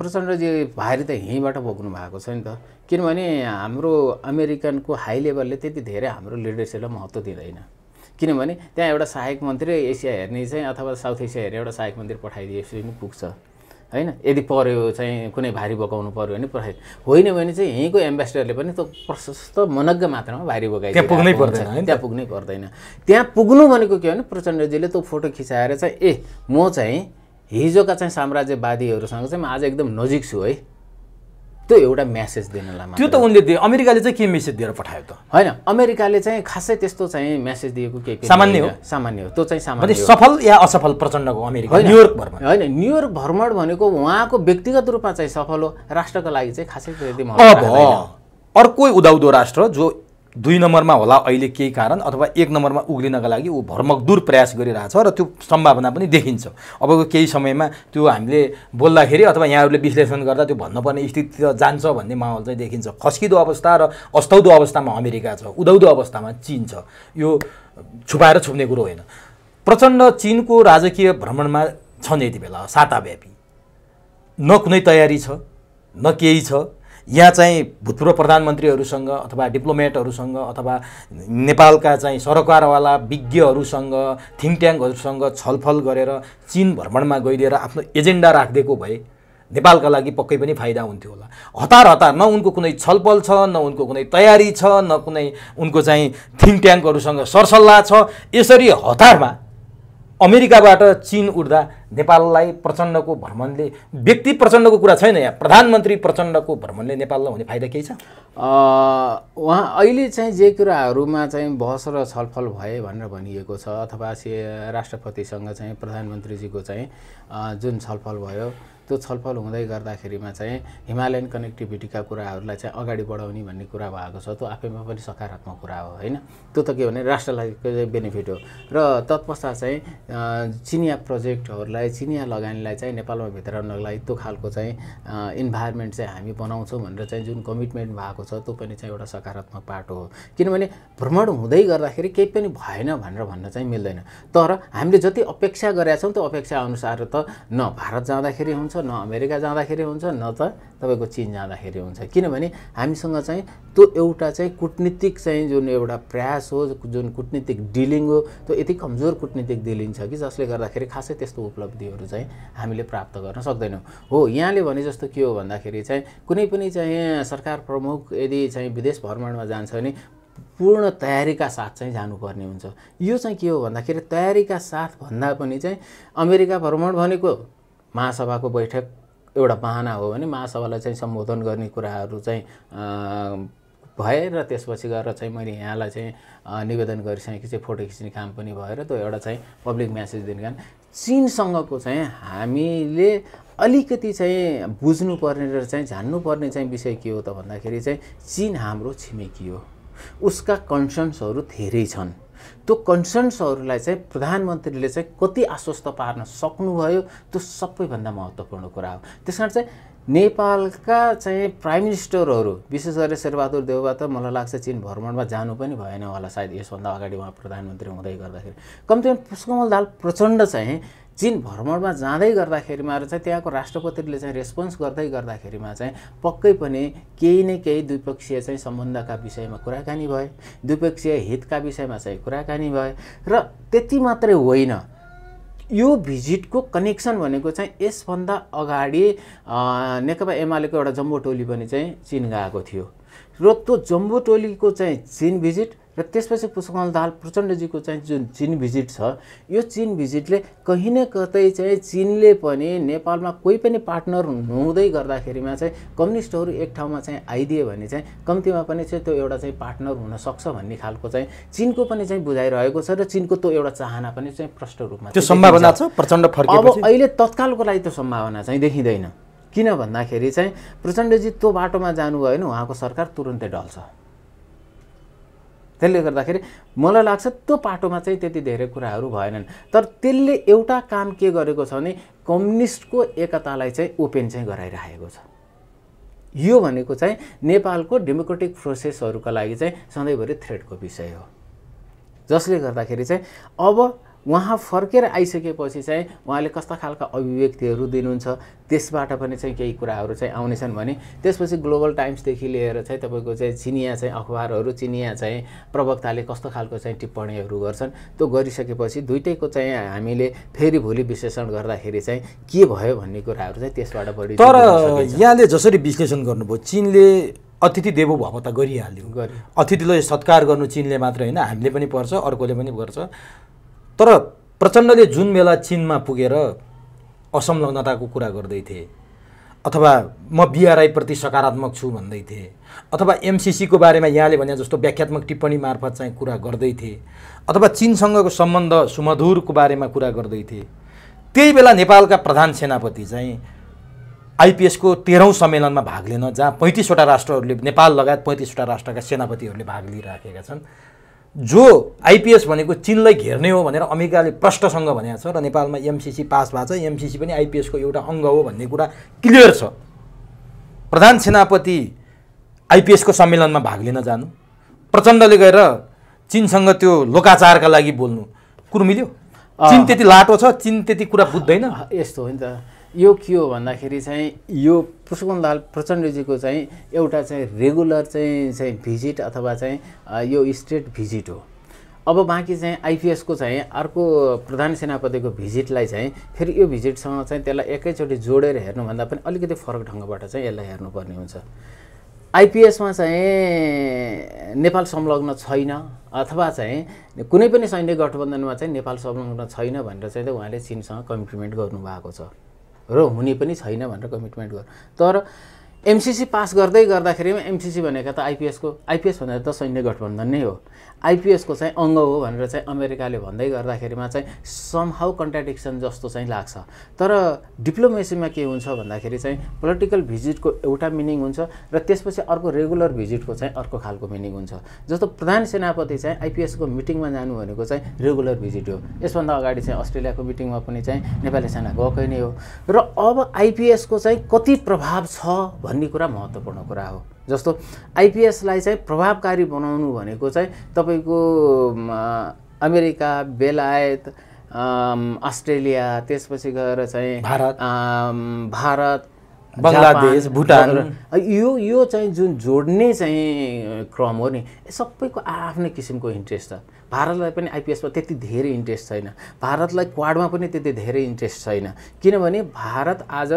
प्रचण्डजी भारी त यहीँबाट बोक्नु भएको छ नि त किनभने हाम्रो अमेरिकनको हाई लेभलले त्यति धेरै हाम्रो लिडरसिपलाई महत्त्व दिँदैन किनभने त्यहाँ एउटा सहायक मन्त्री एसिया हेर्ने चाहिँ अथवा साउथ एसिया हेर्ने एउटा सहायक मन्त्री पठाइदिएपछि पनि पुग्छ होइन यदि पऱ्यो चाहिँ कुनै भारी बोकाउनु पऱ्यो भने पठाइ होइन भने चाहिँ यहीँको एम्बेसडरले पनि त्यो प्रशस्त मनज्ञ मात्रामा भारी बोकाइ त्यहाँ पुग्नै पर्छ त्यहाँ पुग्नै पर्दैन त्यहाँ पुग्नु भनेको के भने प्रचण्डजीले त्यो फोटो खिचाएर चाहिँ ए म चाहिँ हिजोका चाहिँ साम्राज्यवादीहरूसँग चाहिँ म आज एकदम नजिक छु है त्यो एउटा मेसेज दिनलाई त्यो त उनले दिए अमेरिकाले चाहिँ के मेसेज दिएर पठायो त होइन अमेरिकाले चाहिँ खासै त्यस्तो चाहिँ मेसेज दिएको के सामान्य हो सामान्य हो त्यो चाहिँ सामान्य सफल या असफल प्रचण्डको अमेरिका न्युयोर्क भ्रमण होइन न्युयोर्क भ्रमण भनेको उहाँको व्यक्तिगत रूपमा चाहिँ सफल हो राष्ट्रको लागि चाहिँ खासै अर्कै उदाउँदो उदाउदो राष्ट्र जो दुई नम्बरमा होला अहिले केही कारण अथवा एक नम्बरमा उग्रिनका लागि ऊ भर्मकदुर प्रयास गरिरहेछ र त्यो सम्भावना पनि देखिन्छ अबको केही समयमा त्यो हामीले बोल्दाखेरि अथवा यहाँहरूले विश्लेषण गर्दा त्यो भन्नुपर्ने त जान्छ भन्ने माहौल चाहिँ देखिन्छ खस्किँदो अवस्था र अस्ताउँदो अवस्थामा अमेरिका छ उदौदो अवस्थामा चिन छ यो छुपाएर छुप्ने कुरो होइन प्रचण्ड चिनको राजकीय भ्रमणमा छन् यति बेला साताव्यापी न कुनै तयारी छ न केही छ यहाँ चाहिँ भूतपूर्व प्रधानमन्त्रीहरूसँग अथवा डिप्लोमेटहरूसँग अथवा नेपालका चाहिँ सरकारवाला विज्ञहरूसँग थिङ्क ट्याङ्कहरूसँग छलफल गरेर चिन भ्रमणमा गइदिएर आफ्नो एजेन्डा राखिदिएको भए नेपालका लागि पक्कै पनि फाइदा हुन्थ्यो होला हतार हतार न उनको कुनै छलफल छ न उनको कुनै तयारी छ न कुनै उनको चाहिँ थिङ्क ट्याङ्कहरूसँग सरसल्लाह छ यसरी हतारमा अमेरिकाबाट चिन उठ्दा नेपाललाई प्रचण्डको भ्रमणले व्यक्ति प्रचण्डको कुरा छैन यहाँ प्रधानमन्त्री प्रचण्डको भ्रमणले नेपाललाई हुने फाइदा केही छ उहाँ अहिले चाहिँ जे कुराहरूमा चाहिँ बहस र छलफल भए भनेर भनिएको छ अथवा राष्ट्रपतिसँग चाहिँ प्रधानमन्त्रीजीको चाहिँ जुन छलफल भयो त्यो छलफल हुँदै गर्दाखेरिमा चाहिँ हिमालयन कनेक्टिभिटीका कुराहरूलाई चाहिँ अगाडि बढाउने भन्ने कुरा भएको छ त्यो आफैमा पनि सकारात्मक कुरा हो होइन त्यो त के भने राष्ट्रलाई बेनिफिट हो र तत्पश्चात चाहिँ चिनिया प्रोजेक्टहरूलाई चिनिया लगानीलाई चाहिँ नेपालमा भित्र लागि त्यो खालको चाहिँ इन्भाइरोमेन्ट चाहिँ हामी बनाउँछौँ भनेर चाहिँ जुन कमिटमेन्ट भएको छ त्यो पनि चाहिँ एउटा सकारात्मक पाटो हो किनभने भ्रमण हुँदै गर्दाखेरि केही पनि भएन भनेर भन्न चाहिँ मिल्दैन तर हामीले जति अपेक्षा गरेका छौँ त्यो अपेक्षा अनुसार त न भारत जाँदाखेरि हुन्छ हुन्छ न अमेरिका जाँदाखेरि हुन्छ न त तपाईँको चिन जाँदाखेरि हुन्छ किनभने हामीसँग चाहिँ त्यो एउटा चाहिँ कुटनीतिक चाहिँ जुन एउटा प्रयास हो जुन कुटनीतिक डिलिङ हो त्यो यति कमजोर कुटनीतिक डिलिङ छ कि जसले गर्दाखेरि खासै त्यस्तो उपलब्धिहरू चाहिँ हामीले प्राप्त गर्न सक्दैनौँ हो यहाँले भने जस्तो के हो भन्दाखेरि चाहिँ कुनै पनि चाहिँ सरकार प्रमुख यदि चाहिँ विदेश भ्रमणमा जान्छ भने पूर्ण तयारीका साथ चाहिँ जानुपर्ने हुन्छ यो चाहिँ के हो भन्दाखेरि तयारीका साथ भन्दा पनि चाहिँ अमेरिका भ्रमण भनेको महासभाको बैठक एउटा बाहना हो भने महासभालाई चाहिँ सम्बोधन गर्ने कुराहरू चाहिँ भए र त्यसपछि गएर चाहिँ मैले यहाँलाई चाहिँ निवेदन गरिसकेँ चाहिँ फोटो खिच्ने काम पनि भएर त्यो एउटा चाहिँ पब्लिक म्यासेज दिने काम चिनसँगको चाहिँ हामीले अलिकति चाहिँ बुझ्नुपर्ने र चाहिँ जान्नुपर्ने चाहिँ विषय के हो त भन्दाखेरि चाहिँ चिन हाम्रो छिमेकी हो उसका कन्सर्न्सहरू धेरै छन् त्यो कन्सर्न्सहरूलाई चाहिँ प्रधानमन्त्रीले चाहिँ कति आश्वस्त पार्न सक्नुभयो त्यो सबैभन्दा महत्त्वपूर्ण कुरा हो त्यस कारण चाहिँ नेपालका चाहिँ प्राइम मिनिस्टरहरू विशेष गरेर शेरबहादुर देववा त मलाई लाग्छ चिन भ्रमणमा जानु पनि भएन होला सायद यसभन्दा अगाडि उहाँ प्रधानमन्त्री हुँदै गर्दाखेरि कम्तीमा पुष्कमल दाल प्रचण्ड चाहिँ चिन भ्रमणमा जाँदै गर्दाखेरिमा चाहिँ त्यहाँको राष्ट्रपतिले चाहिँ रेस्पोन्स गर्दै गर्दाखेरिमा चाहिँ पक्कै पनि केही न केही द्विपक्षीय चाहिँ सम्बन्धका विषयमा कुराकानी भए द्विपक्षीय हितका विषयमा चाहिँ कुराकानी भए र त्यति मात्रै होइन यो भिजिटको कनेक्सन भनेको चाहिँ यसभन्दा अगाडि नेकपा एमालेको एउटा जम्बु टोली पनि चाहिँ चिन गएको थियो र त्यो जम्बो टोलीको चाहिँ चिन भिजिट र त्यसपछि पुष्पकमल दाहाल प्रचण्डजीको चाहिँ जुन चिन भिजिट छ यो चिन भिजिटले कहीँ न कतै चाहिँ चिनले पनि नेपालमा कोही पनि पार्टनर नहुँदै गर्दाखेरिमा चाहिँ कम्युनिस्टहरू एक ठाउँमा चाहिँ आइदियो भने चाहिँ कम्तीमा पनि चाहिँ त्यो एउटा चाहिँ पार्टनर हुनसक्छ भन्ने खालको चाहिँ चिनको पनि चाहिँ बुझाइरहेको छ र चिनको त्यो एउटा चाहना पनि चाहिँ प्रष्ट रूपमा त्यो सम्भावना छ प्रचण्ड अब अहिले तत्कालको लागि त्यो सम्भावना चाहिँ देखिँदैन किन भन्दाखेरि चाहिँ प्रचण्डजी त्यो बाटोमा जानुभयो भने उहाँको सरकार तुरन्तै ढल्छ त्यसले गर्दाखेरि मलाई लाग्छ त्यो पाटोमा चाहिँ त्यति धेरै कुराहरू भएनन् तर त्यसले एउटा काम के गरेको छ भने कम्युनिस्टको एकतालाई चाहिँ ओपेन चाहिँ गराइराखेको छ यो भनेको चाहिँ नेपालको डेमोक्रेटिक प्रोसेसहरूका लागि चाहिँ सधैँभरि थ्रेडको विषय हो जसले गर्दाखेरि चाहिँ अब उहाँ फर्केर आइसकेपछि चाहिँ उहाँले कस्ता खालका अभिव्यक्तिहरू दिनुहुन्छ त्यसबाट पनि चाहिँ केही कुराहरू चाहिँ आउनेछन् भने त्यसपछि ग्लोबल टाइम्सदेखि लिएर चाहिँ तपाईँको चाहिँ चिनिया चाहिँ अखबारहरू चिनिया चाहिँ प्रवक्ताले कस्तो खालको चाहिँ टिप्पणीहरू गर्छन् त्यो गरिसकेपछि दुइटैको चाहिँ हामीले फेरि भोलि विश्लेषण गर्दाखेरि चाहिँ के भयो भन्ने कुराहरू चाहिँ त्यसबाट बढी तर यहाँले जसरी विश्लेषण गर्नुभयो चिनले अतिथि देवो भव त गरिहाल्यो अतिथिलाई सत्कार गर्नु चिनले मात्र होइन हामीले पनि पर्छ अर्कोले पनि गर्छ तर प्रचण्डले जुन बेला चिनमा पुगेर असंलग्नताको कुरा गर्दै थिए अथवा म बिआरआईप्रति सकारात्मक छु भन्दै थिए अथवा एमसिसीको बारेमा यहाँले भने जस्तो व्याख्यात्मक टिप्पणी मार्फत चाहिँ कुरा गर्दै थिए अथवा चिनसँगको सम्बन्ध सुमधुरको बारेमा कुरा गर्दै थिए त्यही बेला नेपालका प्रधान सेनापति चाहिँ आइपिएसको तेह्रौँ सम्मेलनमा भाग लिन जहाँ पैँतिसवटा राष्ट्रहरूले नेपाल लगायत पैँतिसवटा राष्ट्रका सेनापतिहरूले भाग लिइराखेका छन् जो आइपिएस भनेको चिनलाई घेर्ने हो भनेर अमेरिकाले प्रष्टसँग भनेको छ र नेपालमा एमसिसी पास भएको छ एमसिसी पनि आइपिएसको एउटा अङ्ग हो भन्ने कुरा क्लियर छ प्रधान सेनापति आइपिएसको सम्मेलनमा भाग लिन जानु प्रचण्डले गएर चिनसँग त्यो लोकाचारका लागि बोल्नु कुरो मिल्यो चिन त्यति लाटो छ चिन त्यति कुरा बुझ्दैन यस्तो हो नि त यो के हो भन्दाखेरि चाहिँ यो पुष्पनलाल प्रचण्डजीको चाहिँ एउटा चाहिँ रेगुलर चाहिँ चाहिँ भिजिट अथवा चाहिँ यो स्टेट भिजिट हो अब बाँकी चाहिँ आइपिएसको चाहिँ अर्को प्रधान सेनापतिको भिजिटलाई चाहिँ फेरि यो भिजिटसँग चाहिँ त्यसलाई एकैचोटि जोडेर हेर्नुभन्दा पनि अलिकति फरक ढङ्गबाट चाहिँ यसलाई हेर्नुपर्ने हुन्छ आइपिएसमा चाहिँ नेपाल संलग्न छैन अथवा चाहिँ कुनै पनि सैन्य गठबन्धनमा चाहिँ नेपाल संलग्न छैन भनेर चाहिँ उहाँले चिनसँग कमिटमेन्ट गर्नुभएको छ र हुने पनि छैन भनेर कमिटमेन्ट गर तर एमसिसी पास गर्दै गर्दाखेरिमा एमसिसी भनेको त आइपिएसको आइपिएस भनेर त सैन्य गठबन्धन नै हो आइपिएसको चाहिँ अङ्ग हो भनेर चाहिँ अमेरिकाले भन्दै गर्दाखेरिमा चाहिँ समहाउ कन्ट्राडिक्सन जस्तो चाहिँ लाग्छ तर डिप्लोमेसीमा के हुन्छ भन्दाखेरि चाहिँ पोलिटिकल भिजिटको एउटा मिनिङ हुन्छ र त्यसपछि अर्को रेगुलर भिजिटको चाहिँ अर्को खालको मिनिङ हुन्छ जस्तो प्रधान सेनापति चाहिँ आइपिएसको मिटिङमा जानु भनेको चाहिँ रेगुलर भिजिट हो यसभन्दा अगाडि चाहिँ अस्ट्रेलियाको मिटिङमा पनि चाहिँ नेपाली सेना गएकै नै हो र अब आइपिएसको चाहिँ कति प्रभाव छ भन्ने कुरा महत्त्वपूर्ण कुरा हो जस्तो आइपिएसलाई चाहिँ प्रभावकारी बनाउनु भनेको चाहिँ तपाईँको अमेरिका बेलायत अस्ट्रेलिया त्यसपछि गएर चाहिँ भारत भारत बङ्गलादेश भुटान यो यो चाहिँ जुन जोड्ने चाहिँ क्रम हो नि सबैको आफ्नै किसिमको इन्ट्रेस्ट छ भारतलाई पनि आइपिएसमा त्यति धेरै इन्ट्रेस्ट छैन भारतलाई क्वाडमा पनि त्यति धेरै इन्ट्रेस्ट छैन किनभने भारत आज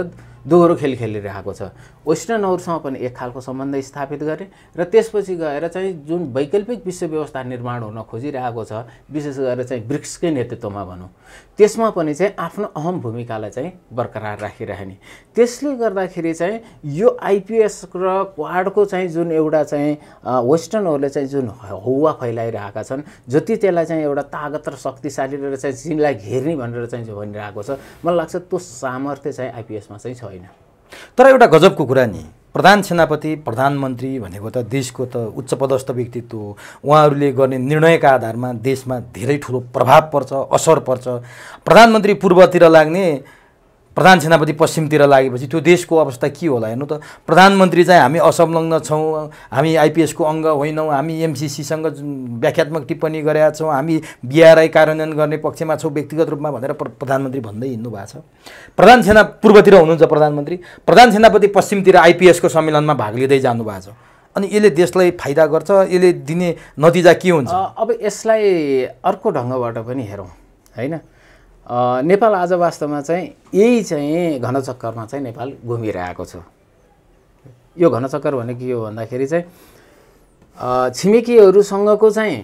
दोहोरो खेल खेलिरहेको छ वेस्टर्नहरूसँग पनि एक खालको सम्बन्ध स्थापित गरे र त्यसपछि गएर चाहिँ जुन वैकल्पिक विश्व व्यवस्था निर्माण हुन खोजिरहेको छ विशेष गरेर चाहिँ ब्रिक्सकै नेतृत्वमा भनौँ त्यसमा पनि चाहिँ आफ्नो अहम भूमिकालाई चाहिँ बरकरार राखिरहने त्यसले गर्दाखेरि चाहिँ यो आइपिएस र क्वाडको चाहिँ जुन एउटा चाहिँ वेस्टर्नहरूले चाहिँ जुन हौवा फैलाइरहेका छन् जति त्यसलाई चाहिँ एउटा तागत र शक्तिशाली र चाहिँ चिनलाई घेर्ने भनेर चाहिँ भनिरहेको छ मलाई लाग्छ त्यो सामर्थ्य चाहिँ आइपिएसमा चाहिँ छैन तर एउटा गजबको कुरा नि प्रधान सेनापति प्रधानमन्त्री भनेको त देशको त उच्च पदस्थ व्यक्तित्व हो उहाँहरूले गर्ने निर्णयका आधारमा देशमा धेरै ठुलो प्रभाव पर्छ असर पर्छ प्रधानमन्त्री पूर्वतिर लाग्ने प्रधान सेनापति पश्चिमतिर लागेपछि त्यो देशको अवस्था के होला हेर्नु त प्रधानमन्त्री चाहिँ हामी असंलग्न छौँ हामी आइपिएसको अङ्ग होइनौँ हामी एमसिसीसँग व्याख्यात्मक टिप्पणी गरेका छौँ हामी बिआरआई कार्यान्वयन गर्ने पक्षमा छौँ व्यक्तिगत रूपमा भनेर प्रधानमन्त्री भन्दै हिँड्नु भएको छ प्रधान सेना पूर्वतिर हुनुहुन्छ प्रधानमन्त्री प्रधान सेनापति पश्चिमतिर आइपिएसको सम्मेलनमा भाग लिँदै जानुभएको छ अनि यसले देशलाई फाइदा गर्छ यसले दिने नतिजा के हुन्छ अब यसलाई अर्को ढङ्गबाट पनि हेरौँ होइन नेपाल आज वास्तवमा चाहिँ यही चाहिँ घनचक्करमा चाहिँ नेपाल घुमिरहेको छ यो घनचक्कर भनेको के हो भन्दाखेरि चाहिँ छिमेकीहरूसँगको चाहिँ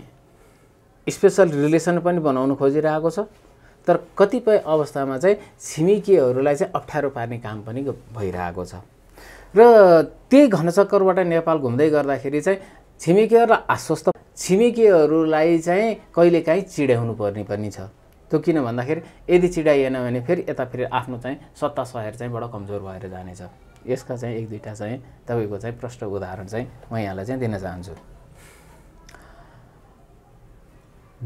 स्पेसल रिलेसन पनि बनाउनु खोजिरहेको छ तर कतिपय अवस्थामा चाहिँ छिमेकीहरूलाई चाहिँ अप्ठ्यारो पार्ने काम पनि भइरहेको छ र त्यही घनचक्करबाट नेपाल घुम्दै गर्दाखेरि चाहिँ छिमेकीहरूलाई आश्वस्त छिमेकीहरूलाई चाहिँ कहिलेकाहीँ चिड्याउनु पर्ने पनि छ त्यो किन भन्दाखेरि यदि चिडाइएन भने फेरि यता फेरि आफ्नो चाहिँ सत्ता चाहिँ बडो कमजोर भएर जानेछ यसका चाहिँ एक दुईवटा चाहिँ तपाईँको चाहिँ प्रष्ट उदाहरण चाहिँ म यहाँलाई चाहिँ दिन चाहन्छु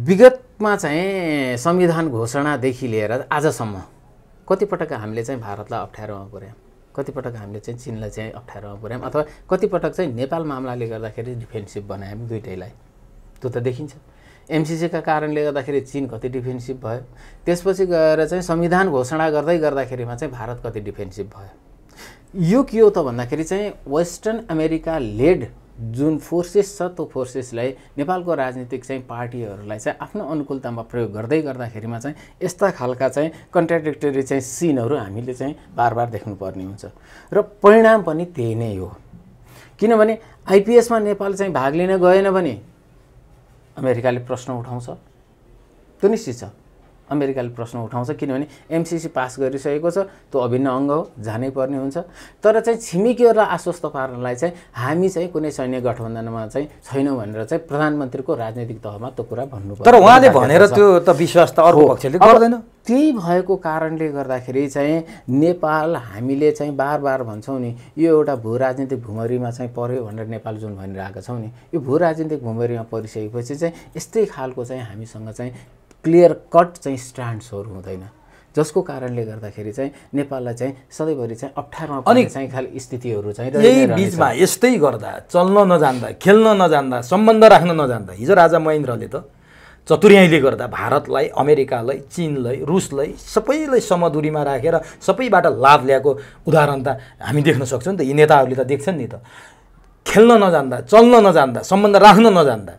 विगतमा चाहिँ संविधान घोषणादेखि लिएर आजसम्म कतिपटक हामीले चाहिँ भारतलाई अप्ठ्यारोमा पुऱ्यायौँ कतिपटक हामीले चाहिँ चिनलाई चाहिँ अप्ठ्यारोमा पुऱ्यायौँ अथवा कतिपटक चाहिँ नेपाल मामलाले गर्दाखेरि डिफेन्सिभ बनायौँ दुइटैलाई त्यो त देखिन्छ एमसिसीका कारणले गर्दाखेरि चिन कति डिफेन्सिभ भयो त्यसपछि गएर चाहिँ संविधान घोषणा गर्दै गर्दाखेरिमा चाहिँ भारत कति डिफेन्सिभ भयो यो के हो त भन्दाखेरि चाहिँ वेस्टर्न अमेरिका लेड जुन फोर्सेस छ त्यो फोर्सेसलाई नेपालको राजनीतिक चाहिँ पार्टीहरूलाई चाहिँ आफ्नो अनुकूलतामा प्रयोग गर्दै गर्दाखेरिमा चाहिँ यस्ता खालका चाहिँ कन्ट्राडिक्टरी चाहिँ सिनहरू हामीले चाहिँ बार बार देख्नुपर्ने हुन्छ र परिणाम पनि त्यही नै हो किनभने आइपिएसमा नेपाल चाहिँ भाग लिन गएन भने अमेरिकाले प्रश्न उठाउँछ त्यो निश्चित छ अमेरिकाले प्रश्न उठाउँछ किनभने एमसिसी पास गरिसकेको छ त्यो अभिन्न अङ्ग हो जानै पर्ने हुन्छ तर चाहिँ छिमेकीहरूलाई आश्वस्त पार्नलाई चाहिँ हामी चाहिँ कुनै सैन्य गठबन्धनमा चाहिँ छैनौँ भनेर चाहिँ प्रधानमन्त्रीको राजनैतिक तहमा त्यो कुरा भन्नु तर उहाँले भनेर त्यो त विश्वास त अर्को पक्षले गर्दैन त्यही भएको कारणले गर्दाखेरि चाहिँ नेपाल हामीले चाहिँ बार बार भन्छौँ नि यो एउटा भू राजनीतिक भुमरीमा चाहिँ पऱ्यो भनेर नेपाल जुन भनिरहेको छौँ नि यो भू राजनीतिक भुमरीमा परिसकेपछि चाहिँ यस्तै खालको चाहिँ हामीसँग चाहिँ क्लियर कट चाहिँ स्ट्यान्ड्सहरू हुँदैन जसको कारणले गर्दाखेरि चाहिँ नेपाललाई चाहिँ सधैँभरि चाहिँ अप्ठ्यारोमा अनि चाहिँ खालि स्थितिहरू चाहिँ यही बिचमा यस्तै गर्दा चल्न नजान्दा खेल्न नजान्दा सम्बन्ध राख्न नजान्दा हिजो राजा महेन्द्रले त चतुर्याइले गर्दा भारतलाई अमेरिकालाई चिनलाई रुसलाई सबैलाई समदुरीमा राखेर रा, सबैबाट लाभ ल्याएको उदाहरण त हामी देख्न सक्छौँ नि त यी नेताहरूले त देख्छन् नि त खेल्न नजान्दा चल्न नजान्दा सम्बन्ध राख्न नजान्दा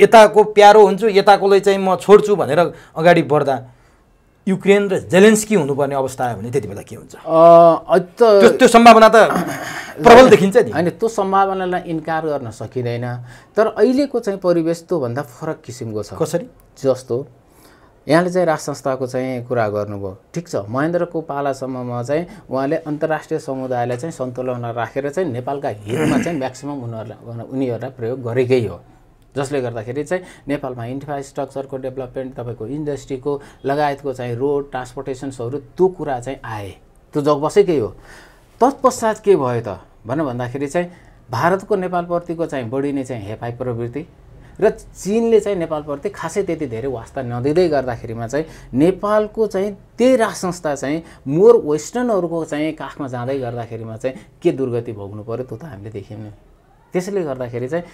यताको प्यारो हुन्छु यताकोलाई चाहिँ म छोड्छु भनेर अगाडि बढ्दा युक्रेन र जेलेन्स्की हुनुपर्ने अवस्था आयो भने त्यति बेला के हुन्छ त्यो सम्भावना त प्रबल देखिन्छ नि होइन त्यो सम्भावनालाई इन्कार गर्न सकिँदैन तर अहिलेको चाहिँ परिवेश त्योभन्दा फरक किसिमको छ कसरी जस्तो यहाँले चाहिँ राज संस्थाको चाहिँ कुरा गर्नुभयो ठिक छ महेन्द्रको पालासम्ममा चाहिँ उहाँले अन्तर्राष्ट्रिय समुदायलाई चाहिँ सन्तुलनमा राखेर चाहिँ नेपालका हितमा चाहिँ म्याक्सिमम् उनीहरूलाई उनीहरूलाई प्रयोग गरेकै हो जसले गर्दाखेरि चाहिँ नेपालमा इन्फ्रास्ट्रक्चरको डेभलपमेन्ट तपाईँको इन्डस्ट्रीको लगायतको चाहिँ रोड ट्रान्सपोर्टेसन्सहरू त्यो कुरा चाहिँ आए त्यो जगबसेकै हो तत्पश्चात के भयो त भन भन्दाखेरि चाहिँ भारतको नेपालप्रतिको चाहिँ बढिने चाहिँ हेपाइ प्रवृत्ति र चिनले चाहिँ नेपालप्रति खासै त्यति धेरै वास्ता नदिँदै गर्दाखेरिमा चाहिँ नेपालको चाहिँ त्यही राज संस्था चाहिँ मोर वेस्टर्नहरूको चाहिँ काखमा जाँदै गर्दाखेरिमा चाहिँ के दुर्गति भोग्नु पऱ्यो त्यो त हामीले देख्यौँ नि त्यसैले गर्दाखेरि चाहिँ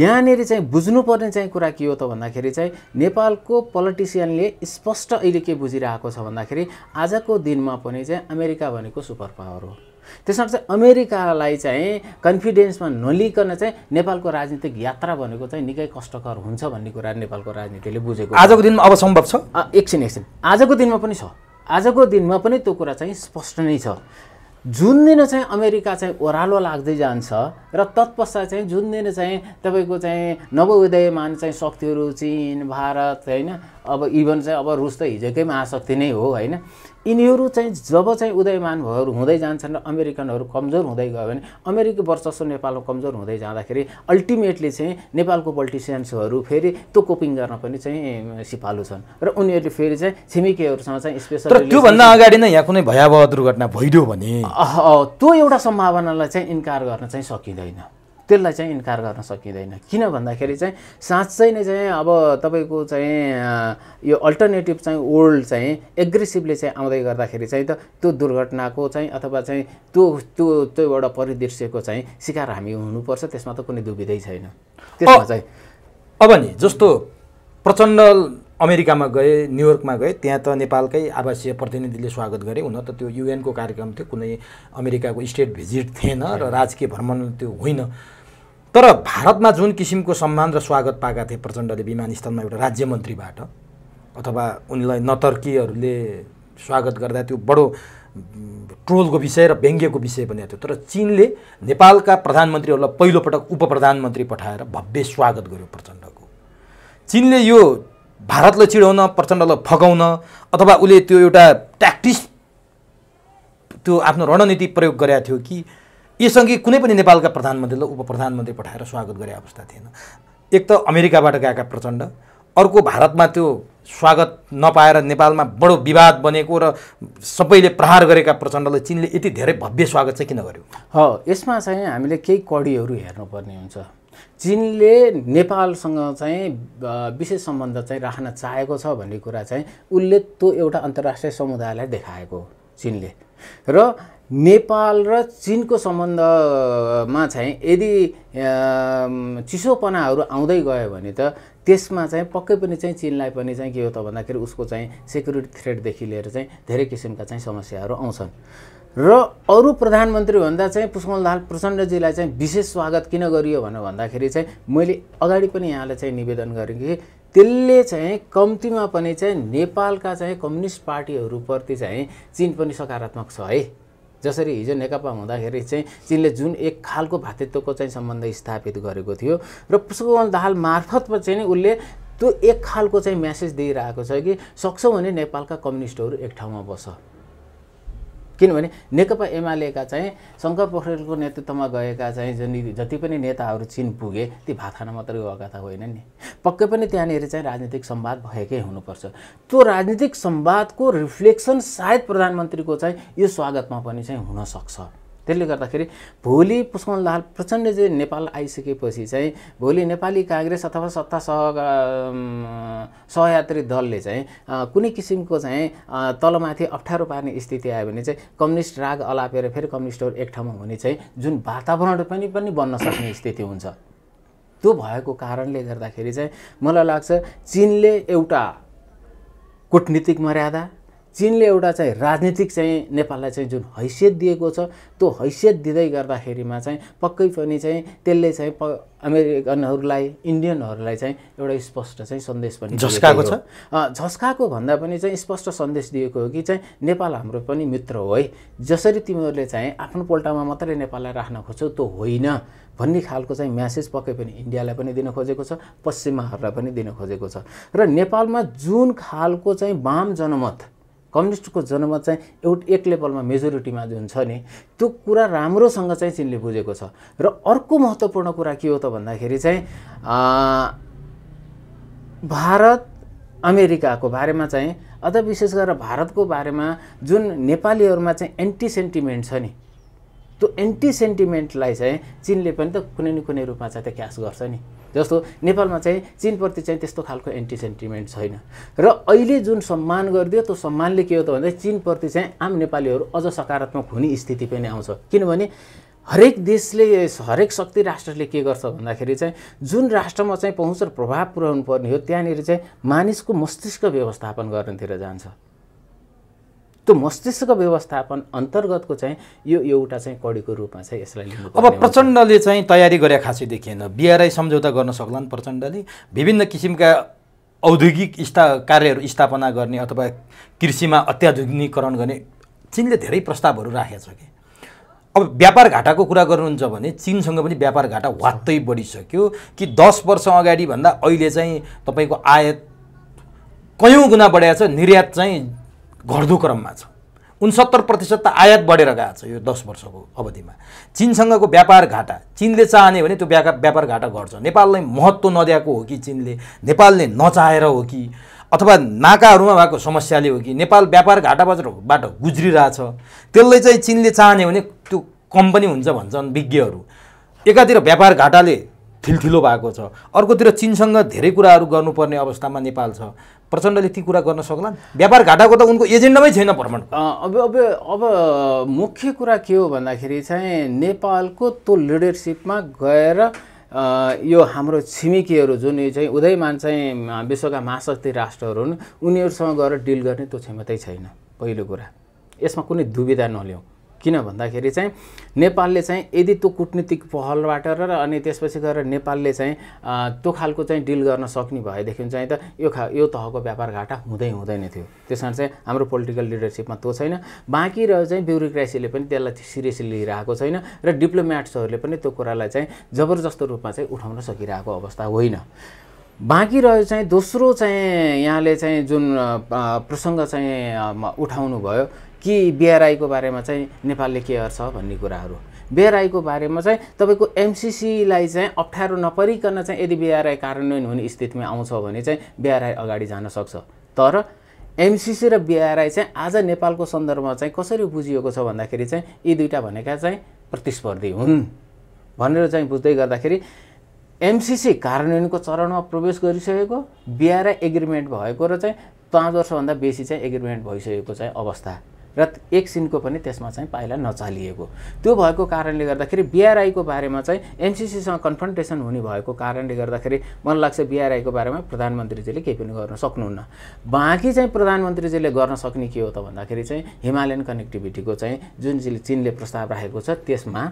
यहाँनिर चाहिँ बुझ्नुपर्ने चाहिँ कुरा के हो त भन्दाखेरि चाहिँ नेपालको पोलिटिसियनले स्पष्ट अहिले के बुझिरहेको छ भन्दाखेरि आजको दिनमा पनि चाहिँ अमेरिका भनेको सुपर पावर हो त्यसमा चाहिँ अमेरिकालाई चाहिँ कन्फिडेन्समा नलिकन चाहिँ नेपालको राजनीतिक यात्रा भनेको चाहिँ निकै कष्टकर हुन्छ भन्ने कुरा नेपालको राजनीतिले बुझेको आजको दिनमा अब सम्भव छ एकछिन एकछिन आजको दिनमा पनि छ आजको दिनमा पनि त्यो कुरा चाहिँ स्पष्ट नै छ जुन दिन चाहिँ अमेरिका चाहिँ ओह्रालो लाग्दै जान्छ र तत्पश्चात चाहिँ जुन दिन चाहिँ तपाईँको चाहिँ नवोदयमान चाहिँ शक्तिहरू चिन भारत होइन अब इभन चाहिँ अब रुस त हिजोकै महाशक्ति नै हो होइन यिनीहरू चाहिँ जब चाहिँ उदयमान भयोहरू हुँदै जान्छन् र अमेरिकनहरू कमजोर हुँदै गयो भने अमेरिकी वर्चस्व नेपालमा कमजोर हुँदै जाँदाखेरि अल्टिमेटली चाहिँ नेपालको पोलिटिसियन्सहरू फेरि त्यो कोपिङ गर्न पनि चाहिँ सिपालु छन् र उनीहरूले फेरि चाहिँ छिमेकीहरूसँग चाहिँ स्पेसल त्योभन्दा अगाडि नै यहाँ कुनै भयावह दुर्घटना भइदियो भने त्यो एउटा सम्भावनालाई चाहिँ इन्कार गर्न चाहिँ सकिँदैन त्यसलाई चाहिँ इन्कार गर्न सकिँदैन किन भन्दाखेरि चाहिँ साँच्चै नै चाहिँ अब तपाईँको चाहिँ यो अल्टरनेटिभ चाहिँ वर्ल्ड चाहिँ एग्रेसिभली चाहिँ आउँदै गर्दाखेरि चाहिँ त त्यो दुर्घटनाको चाहिँ अथवा चाहिँ त्यो त्यो त्यो एउटा परिदृश्यको चाहिँ शिकार हामी हुनुपर्छ त्यसमा त कुनै दुविधै छैन त्यसमा चाहिँ अब नि जस्तो प्रचण्ड अमेरिकामा गए न्युयोर्कमा गए त्यहाँ त नेपालकै आवासीय प्रतिनिधिले स्वागत गरे हुन त त्यो युएनको कार्यक्रम थियो कुनै अमेरिकाको स्टेट भिजिट थिएन र राजकीय भ्रमण त्यो होइन तर भारतमा जुन किसिमको सम्मान र स्वागत पाएका थिए प्रचण्डले विमानस्थलमा एउटा राज्य मन्त्रीबाट अथवा उनलाई नतर्कीहरूले स्वागत गर्दा त्यो बडो ट्रोलको विषय र व्यङ्ग्यको विषय बनेको थियो तर चिनले नेपालका प्रधानमन्त्रीहरूलाई पहिलोपटक उप प्रधानमन्त्री पठाएर भव्य स्वागत गर्यो प्रचण्डको चिनले यो भारतलाई चिडाउन प्रचण्डलाई फगाउन अथवा उसले त्यो एउटा ट्याक्टिस त्यो आफ्नो रणनीति प्रयोग गरेका थियो कि यसअघि कुनै पनि नेपालका प्रधानमन्त्रीलाई उप प्रधानमन्त्री पठाएर स्वागत गरे अवस्था थिएन एक त अमेरिकाबाट गएका प्रचण्ड अर्को भारतमा त्यो स्वागत नपाएर नेपालमा बडो विवाद बनेको र सबैले प्रहार गरेका प्रचण्डलाई चिनले यति धेरै भव्य स्वागत चाहिँ किन गर्यो ह यसमा चाहिँ हामीले केही कडीहरू हेर्नुपर्ने हुन्छ चिनले नेपालसँग चाहिँ विशेष सम्बन्ध चाहिँ राख्न चाहेको छ भन्ने कुरा चाहिँ उसले त्यो एउटा अन्तर्राष्ट्रिय समुदायलाई देखाएको हो चिनले र नेपाल र चिनको सम्बन्धमा चाहिँ यदि चिसोपनाहरू आउँदै गयो भने त त्यसमा चाहिँ पक्कै पनि चाहिँ चिनलाई पनि चाहिँ के हो त भन्दाखेरि उसको चाहिँ सेक्युरिटी थ्रेडदेखि लिएर चाहिँ धेरै किसिमका चाहिँ समस्याहरू आउँछन् र अरू प्रधानमन्त्रीभन्दा चाहिँ पुष्पमल दाहाल प्रचण्डजीलाई चाहिँ विशेष स्वागत किन गरियो भनेर भन्दाखेरि चाहिँ मैले अगाडि पनि यहाँलाई चाहिँ निवेदन गरेँ कि त्यसले चाहिँ कम्तीमा पनि चाहिँ नेपालका चाहिँ कम्युनिस्ट पार्टीहरूप्रति चाहिँ चिन पनि सकारात्मक छ है जसरी हिजो नेकपा हुँदाखेरि चाहिँ चिनले जुन एक खालको भातृत्वको चाहिँ सम्बन्ध स्थापित गरेको थियो र पुष्पमल दाहाल मार्फत चाहिँ नि उसले त्यो एक खालको चाहिँ म्यासेज दिइरहेको छ कि सक्छौँ भने नेपालका कम्युनिस्टहरू एक ठाउँमा बस्छ किनभने नेकपा एमालेका चाहिँ शङ्कर पोखरेलको नेतृत्वमा गएका चाहिँ जुन जति पनि नेताहरू चिन पुगे ती भाथाना मात्रै गएका त होइनन् नि पक्कै पनि त्यहाँनिर चाहिँ राजनीतिक सम्वाद भएकै हुनुपर्छ त्यो राजनीतिक सम्वादको रिफ्लेक्सन सायद प्रधानमन्त्रीको चाहिँ यो स्वागतमा पनि चाहिँ हुनसक्छ त्यसले गर्दाखेरि भोलि पुष्पनलाल प्रचण्ड चाहिँ नेपाल आइसकेपछि चाहिँ भोलि नेपाली काङ्ग्रेस अथवा सत्ता सह सहयात्री दलले चाहिँ कुनै किसिमको चाहिँ तलमाथि अप्ठ्यारो पार्ने स्थिति आयो भने चाहिँ कम्युनिस्ट राग अलापेर फेरि कम्युनिस्टहरू एक ठाउँमा हुने चाहिँ जुन वातावरण पनि पनि बन्न सक्ने स्थिति हुन्छ त्यो भएको कारणले गर्दाखेरि चाहिँ मलाई लाग्छ चिनले एउटा कुटनीतिक मर्यादा चिनले एउटा चाहिँ राजनीतिक चाहिँ नेपाललाई चाहिँ जुन हैसियत दिएको छ त्यो हैसियत दिँदै गर्दाखेरिमा चाहिँ पक्कै पनि चाहिँ त्यसले चाहिँ प अमेरिकनहरूलाई इन्डियनहरूलाई चाहिँ एउटा स्पष्ट चाहिँ सन्देश पनि झस्काएको छ झस्काएको भन्दा पनि चाहिँ स्पष्ट सन्देश दिएको हो कि चाहिँ नेपाल हाम्रो पनि मित्र हो है जसरी तिमीहरूले चाहिँ आफ्नो पोल्टामा मात्रै नेपाललाई राख्न खोज्छौ त्यो होइन भन्ने खालको चाहिँ म्यासेज पक्कै पनि इन्डियालाई पनि दिन खोजेको छ पश्चिमाहरूलाई पनि दिन खोजेको छ र नेपालमा जुन खालको चाहिँ वाम जनमत कम्युनिस्टको जनमत चाहिँ एउटा एक लेभलमा मेजोरिटीमा जुन छ नि त्यो कुरा राम्रोसँग चाहिँ चिनले बुझेको छ र अर्को महत्त्वपूर्ण कुरा के हो त भन्दाखेरि चाहिँ भारत अमेरिकाको बारेमा चाहिँ अझ विशेष गरेर भारतको बारेमा जुन नेपालीहरूमा चाहिँ एन्टी सेन्टिमेन्ट छ नि त्यो एन्टी सेन्टिमेन्टलाई चाहिँ चिनले पनि त कुनै न कुनै रूपमा चाहिँ त क्यास गर्छ नि जस्तो नेपालमा चाहिँ चिनप्रति चाहिँ त्यस्तो खालको एन्टी सेन्टिमेन्ट छैन र अहिले जुन सम्मान गरिदियो त्यो सम्मानले के हो त भन्दा चिनप्रति चाहिँ आम नेपालीहरू अझ सकारात्मक हुने स्थिति पनि आउँछ किनभने हरेक देशले हरेक शक्ति राष्ट्रले के गर्छ भन्दाखेरि चाहिँ जुन राष्ट्रमा चाहिँ पहुँच र प्रभाव पुर्याउनु पर्ने हो त्यहाँनिर चाहिँ मानिसको मस्तिष्क व्यवस्थापन गर्नेतिर जान्छ त्यो मस्तिष्क व्यवस्थापन अन्तर्गतको चाहिँ यो एउटा चाहिँ कडीको रूपमा चाहिँ यसलाई अब प्रचण्डले चाहिँ तयारी गरे खासै देखिएन बिआरआई सम्झौता गर्न सक्लान् प्रचण्डले विभिन्न किसिमका औद्योगिक स्था कार्यहरू स्थापना गर्ने अथवा कृषिमा अत्याधुनिकरण गर्ने चिनले धेरै प्रस्तावहरू राखेको छ कि अब व्यापार घाटाको कुरा गर्नुहुन्छ भने चिनसँग पनि व्यापार घाटा वात्तै बढिसक्यो कि दस वर्ष अगाडिभन्दा अहिले चाहिँ तपाईँको आयात कयौँ गुणा बढाएको छ निर्यात चाहिँ घट्दो क्रममा छ उन्सत्तर प्रतिशत त आयात बढेर गएको छ यो दस वर्षको अवधिमा चिनसँगको व्यापार घाटा चिनले चाहने भने त्यो व्यापार घाटा घट्छ नेपाललाई महत्त्व नदिएको हो कि चिनले नेपालले नचाहेर हो कि अथवा नाकाहरूमा भएको समस्याले हो कि नेपाल व्यापार घाटाबाट गुज्रिरहेछ त्यसले चाहिँ चिनले चाहने भने त्यो कम पनि हुन्छ भन्छन् विज्ञहरू एकातिर व्यापार घाटाले ठिल्ठिलो भएको छ अर्कोतिर चिनसँग धेरै कुराहरू गर्नुपर्ने अवस्थामा नेपाल छ प्रचण्डले ती कुरा गर्न सक्ला व्यापार घाटाको त उनको एजेन्डामै छैन भ्रमण अब अब अब मुख्य कुरा के हो भन्दाखेरि चाहिँ नेपालको त्यो लिडरसिपमा गएर यो हाम्रो छिमेकीहरू जुन यो चाहिँ उदयमान चाहिँ विश्वका महाशक्ति राष्ट्रहरू हुन् उनीहरूसँग गएर डिल गर्ने त्यो क्षमतै छैन पहिलो कुरा यसमा कुनै दुविधा नल्याउँ किन भन्दाखेरि चाहिँ नेपालले चाहिँ यदि त्यो कुटनीतिक पहलबाट र अनि त्यसपछि गएर नेपालले चाहिँ त्यो खालको चाहिँ डिल गर्न सक्ने भएदेखि चाहिँ त यो खा यो तहको व्यापार घाटा हुँदै हुँदैन थियो त्यस कारण चाहिँ हाम्रो पोलिटिकल लिडरसिपमा त्यो छैन बाँकी रह्यो चाहिँ ब्युरोक्रेसीले पनि त्यसलाई सिरियसली लिइरहेको छैन र डिप्लोमेट्सहरूले पनि त्यो कुरालाई चाहिँ जबरजस्त रूपमा चाहिँ उठाउन सकिरहेको अवस्था होइन बाँकी रह्यो चाहिँ दोस्रो चाहिँ यहाँले चाहिँ जुन प्रसङ्ग चाहिँ उठाउनु भयो कि बिआरआईको बारेमा चाहिँ नेपालले के गर्छ भन्ने कुराहरू बिआरआईको बारेमा चाहिँ तपाईँको एमसिसीलाई चाहिँ अप्ठ्यारो नपरिकन चाहिँ यदि बिआरआई कार्यान्वयन हुने स्थितिमा आउँछ भने चाहिँ बिआरआई अगाडि जान सक्छ तर एमसिसी र बिआरआई चाहिँ आज नेपालको सन्दर्भमा चाहिँ कसरी बुझिएको छ भन्दाखेरि चाहिँ यी दुईवटा भनेका चाहिँ प्रतिस्पर्धी हुन् भनेर चाहिँ बुझ्दै गर्दाखेरि एमसिसी कार्यान्वयनको चरणमा प्रवेश गरिसकेको बिआरआई एग्रिमेन्ट भएको र चाहिँ पाँच वर्षभन्दा बेसी चाहिँ एग्रिमेन्ट भइसकेको चाहिँ अवस्था र एकछिनको पनि त्यसमा चाहिँ पाइला नचालिएको त्यो भएको कारणले गर्दाखेरि बिआरआईको बारेमा चाहिँ एमसिसीसँग कन्फन्टेसन हुने भएको कारणले गर्दाखेरि मलाई लाग्छ बिआरआईको बारेमा प्रधानमन्त्रीजीले केही पनि गर्न सक्नुहुन्न बाँकी चाहिँ प्रधानमन्त्रीजीले गर्न सक्ने के हो त भन्दाखेरि चाहिँ हिमालयन कनेक्टिभिटीको चाहिँ जुन चिनले प्रस्ताव राखेको छ त्यसमा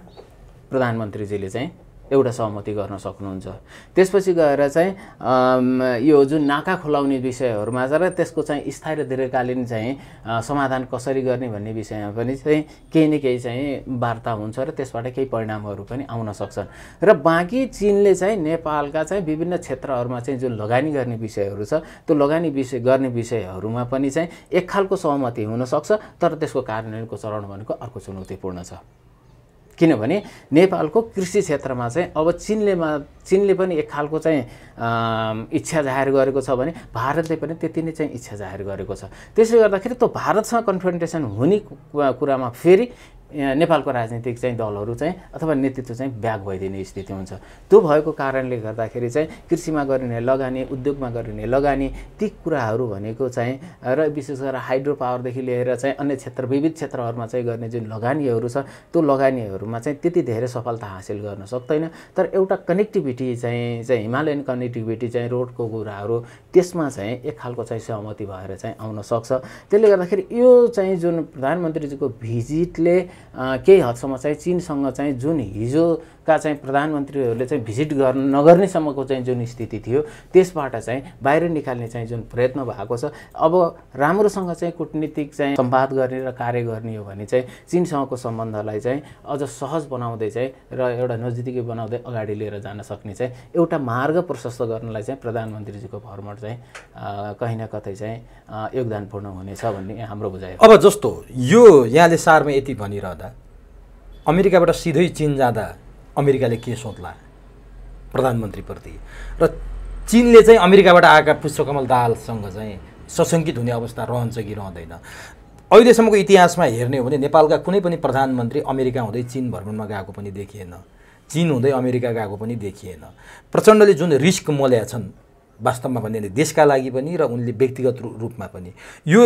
प्रधानमन्त्रीजीले चाहिँ एउटा सहमति गर्न सक्नुहुन्छ त्यसपछि गएर चाहिँ यो जुन नाका खुलाउने विषयहरूमा र त्यसको चाहिँ स्थायी र दीर्घकालीन चाहिँ समाधान कसरी गर्ने भन्ने विषयमा पनि चाहिँ केही न केही चाहिँ वार्ता हुन्छ र त्यसबाट केही परिणामहरू पनि आउन सक्छन् र बाँकी चिनले चाहिँ नेपालका चाहिँ विभिन्न क्षेत्रहरूमा चाहिँ जुन लगानी गर्ने विषयहरू छ त्यो लगानी विषय गर्ने विषयहरूमा पनि चाहिँ एक खालको सहमति हुनसक्छ तर त्यसको कार्यान्वयनको चरण भनेको अर्को चुनौतीपूर्ण छ किनभने नेपालको कृषि क्षेत्रमा चाहिँ अब चिनले चिनले पनि एक खालको चाहिँ इच्छा जाहेर गरेको छ भने भारतले पनि त्यति नै चाहिँ इच्छा जाहेर गरेको छ त्यसले गर्दाखेरि त्यो भारतसँग कन्फ्रोन्टेसन हुने कुरामा फेरि नेपालको राजनीतिक चाहिँ दलहरू चाहिँ अथवा नेतृत्व चाहिँ ब्याग भइदिने स्थिति हुन्छ त्यो भएको कारणले गर्दाखेरि चाहिँ कृषिमा गरिने लगानी उद्योगमा गरिने लगानी ती कुराहरू भनेको चाहिँ र विशेष गरेर हाइड्रो पावरदेखि लिएर चाहिँ अन्य क्षेत्र विविध क्षेत्रहरूमा चाहिँ गर्ने जुन लगानीहरू छ त्यो लगानीहरूमा चाहिँ त्यति धेरै सफलता हासिल गर्न सक्दैन तर एउटा कनेक्टिभिटी चाहिँ चाहिँ हिमालयन कनेक्टिभिटी चाहिँ रोडको कुराहरू त्यसमा चाहिँ एक खालको चाहिँ सहमति भएर चाहिँ आउन सक्छ त्यसले गर्दाखेरि यो चाहिँ जुन प्रधानमन्त्रीजीको भिजिटले केही हदसम्म चाहिँ चिनसँग चाहिँ जुन हिजो का चाहिँ प्रधानमन्त्रीहरूले चाहिँ भिजिट गर्न नगर्नेसम्मको चाहिँ जुन स्थिति थियो त्यसबाट चाहिँ बाहिर निकाल्ने चाहिँ जुन प्रयत्न भएको छ अब राम्रोसँग चाहिँ कुटनीतिक चाहिँ सम्वाद गर्ने र कार्य गर्ने हो भने चाहिँ चिनसँगको सम्बन्धलाई चाहिँ अझ सहज बनाउँदै चाहिँ र एउटा नजिकै बनाउँदै अगाडि लिएर जान सक्ने चाहिँ एउटा मार्ग प्रशस्त गर्नलाई चाहिँ प्रधानमन्त्रीजीको भ्रमण चाहिँ कहीँ न कतै चाहिँ योगदानपूर्ण हुनेछ भन्ने हाम्रो बुझाइ अब जस्तो यो यहाँले सारमा यति भनिरहँदा अमेरिकाबाट सिधै चिन जाँदा अमेरिकाले के सोध्ला प्रधानमन्त्रीप्रति र चिनले चाहिँ अमेरिकाबाट आएका पुष्पकमल दालसँग चाहिँ सशङ्कित हुने अवस्था रहन्छ कि रहँदैन अहिलेसम्मको इतिहासमा हेर्ने हो भने नेपालका कुनै पनि प्रधानमन्त्री अमेरिका हुँदै चिन भ्रमणमा गएको पनि देखिएन चिन हुँदै अमेरिका गएको पनि देखिएन प्रचण्डले जुन रिस्क मल्या छन् वास्तवमा भन्यो भने देशका लागि पनि र उनले व्यक्तिगत रूपमा पनि यो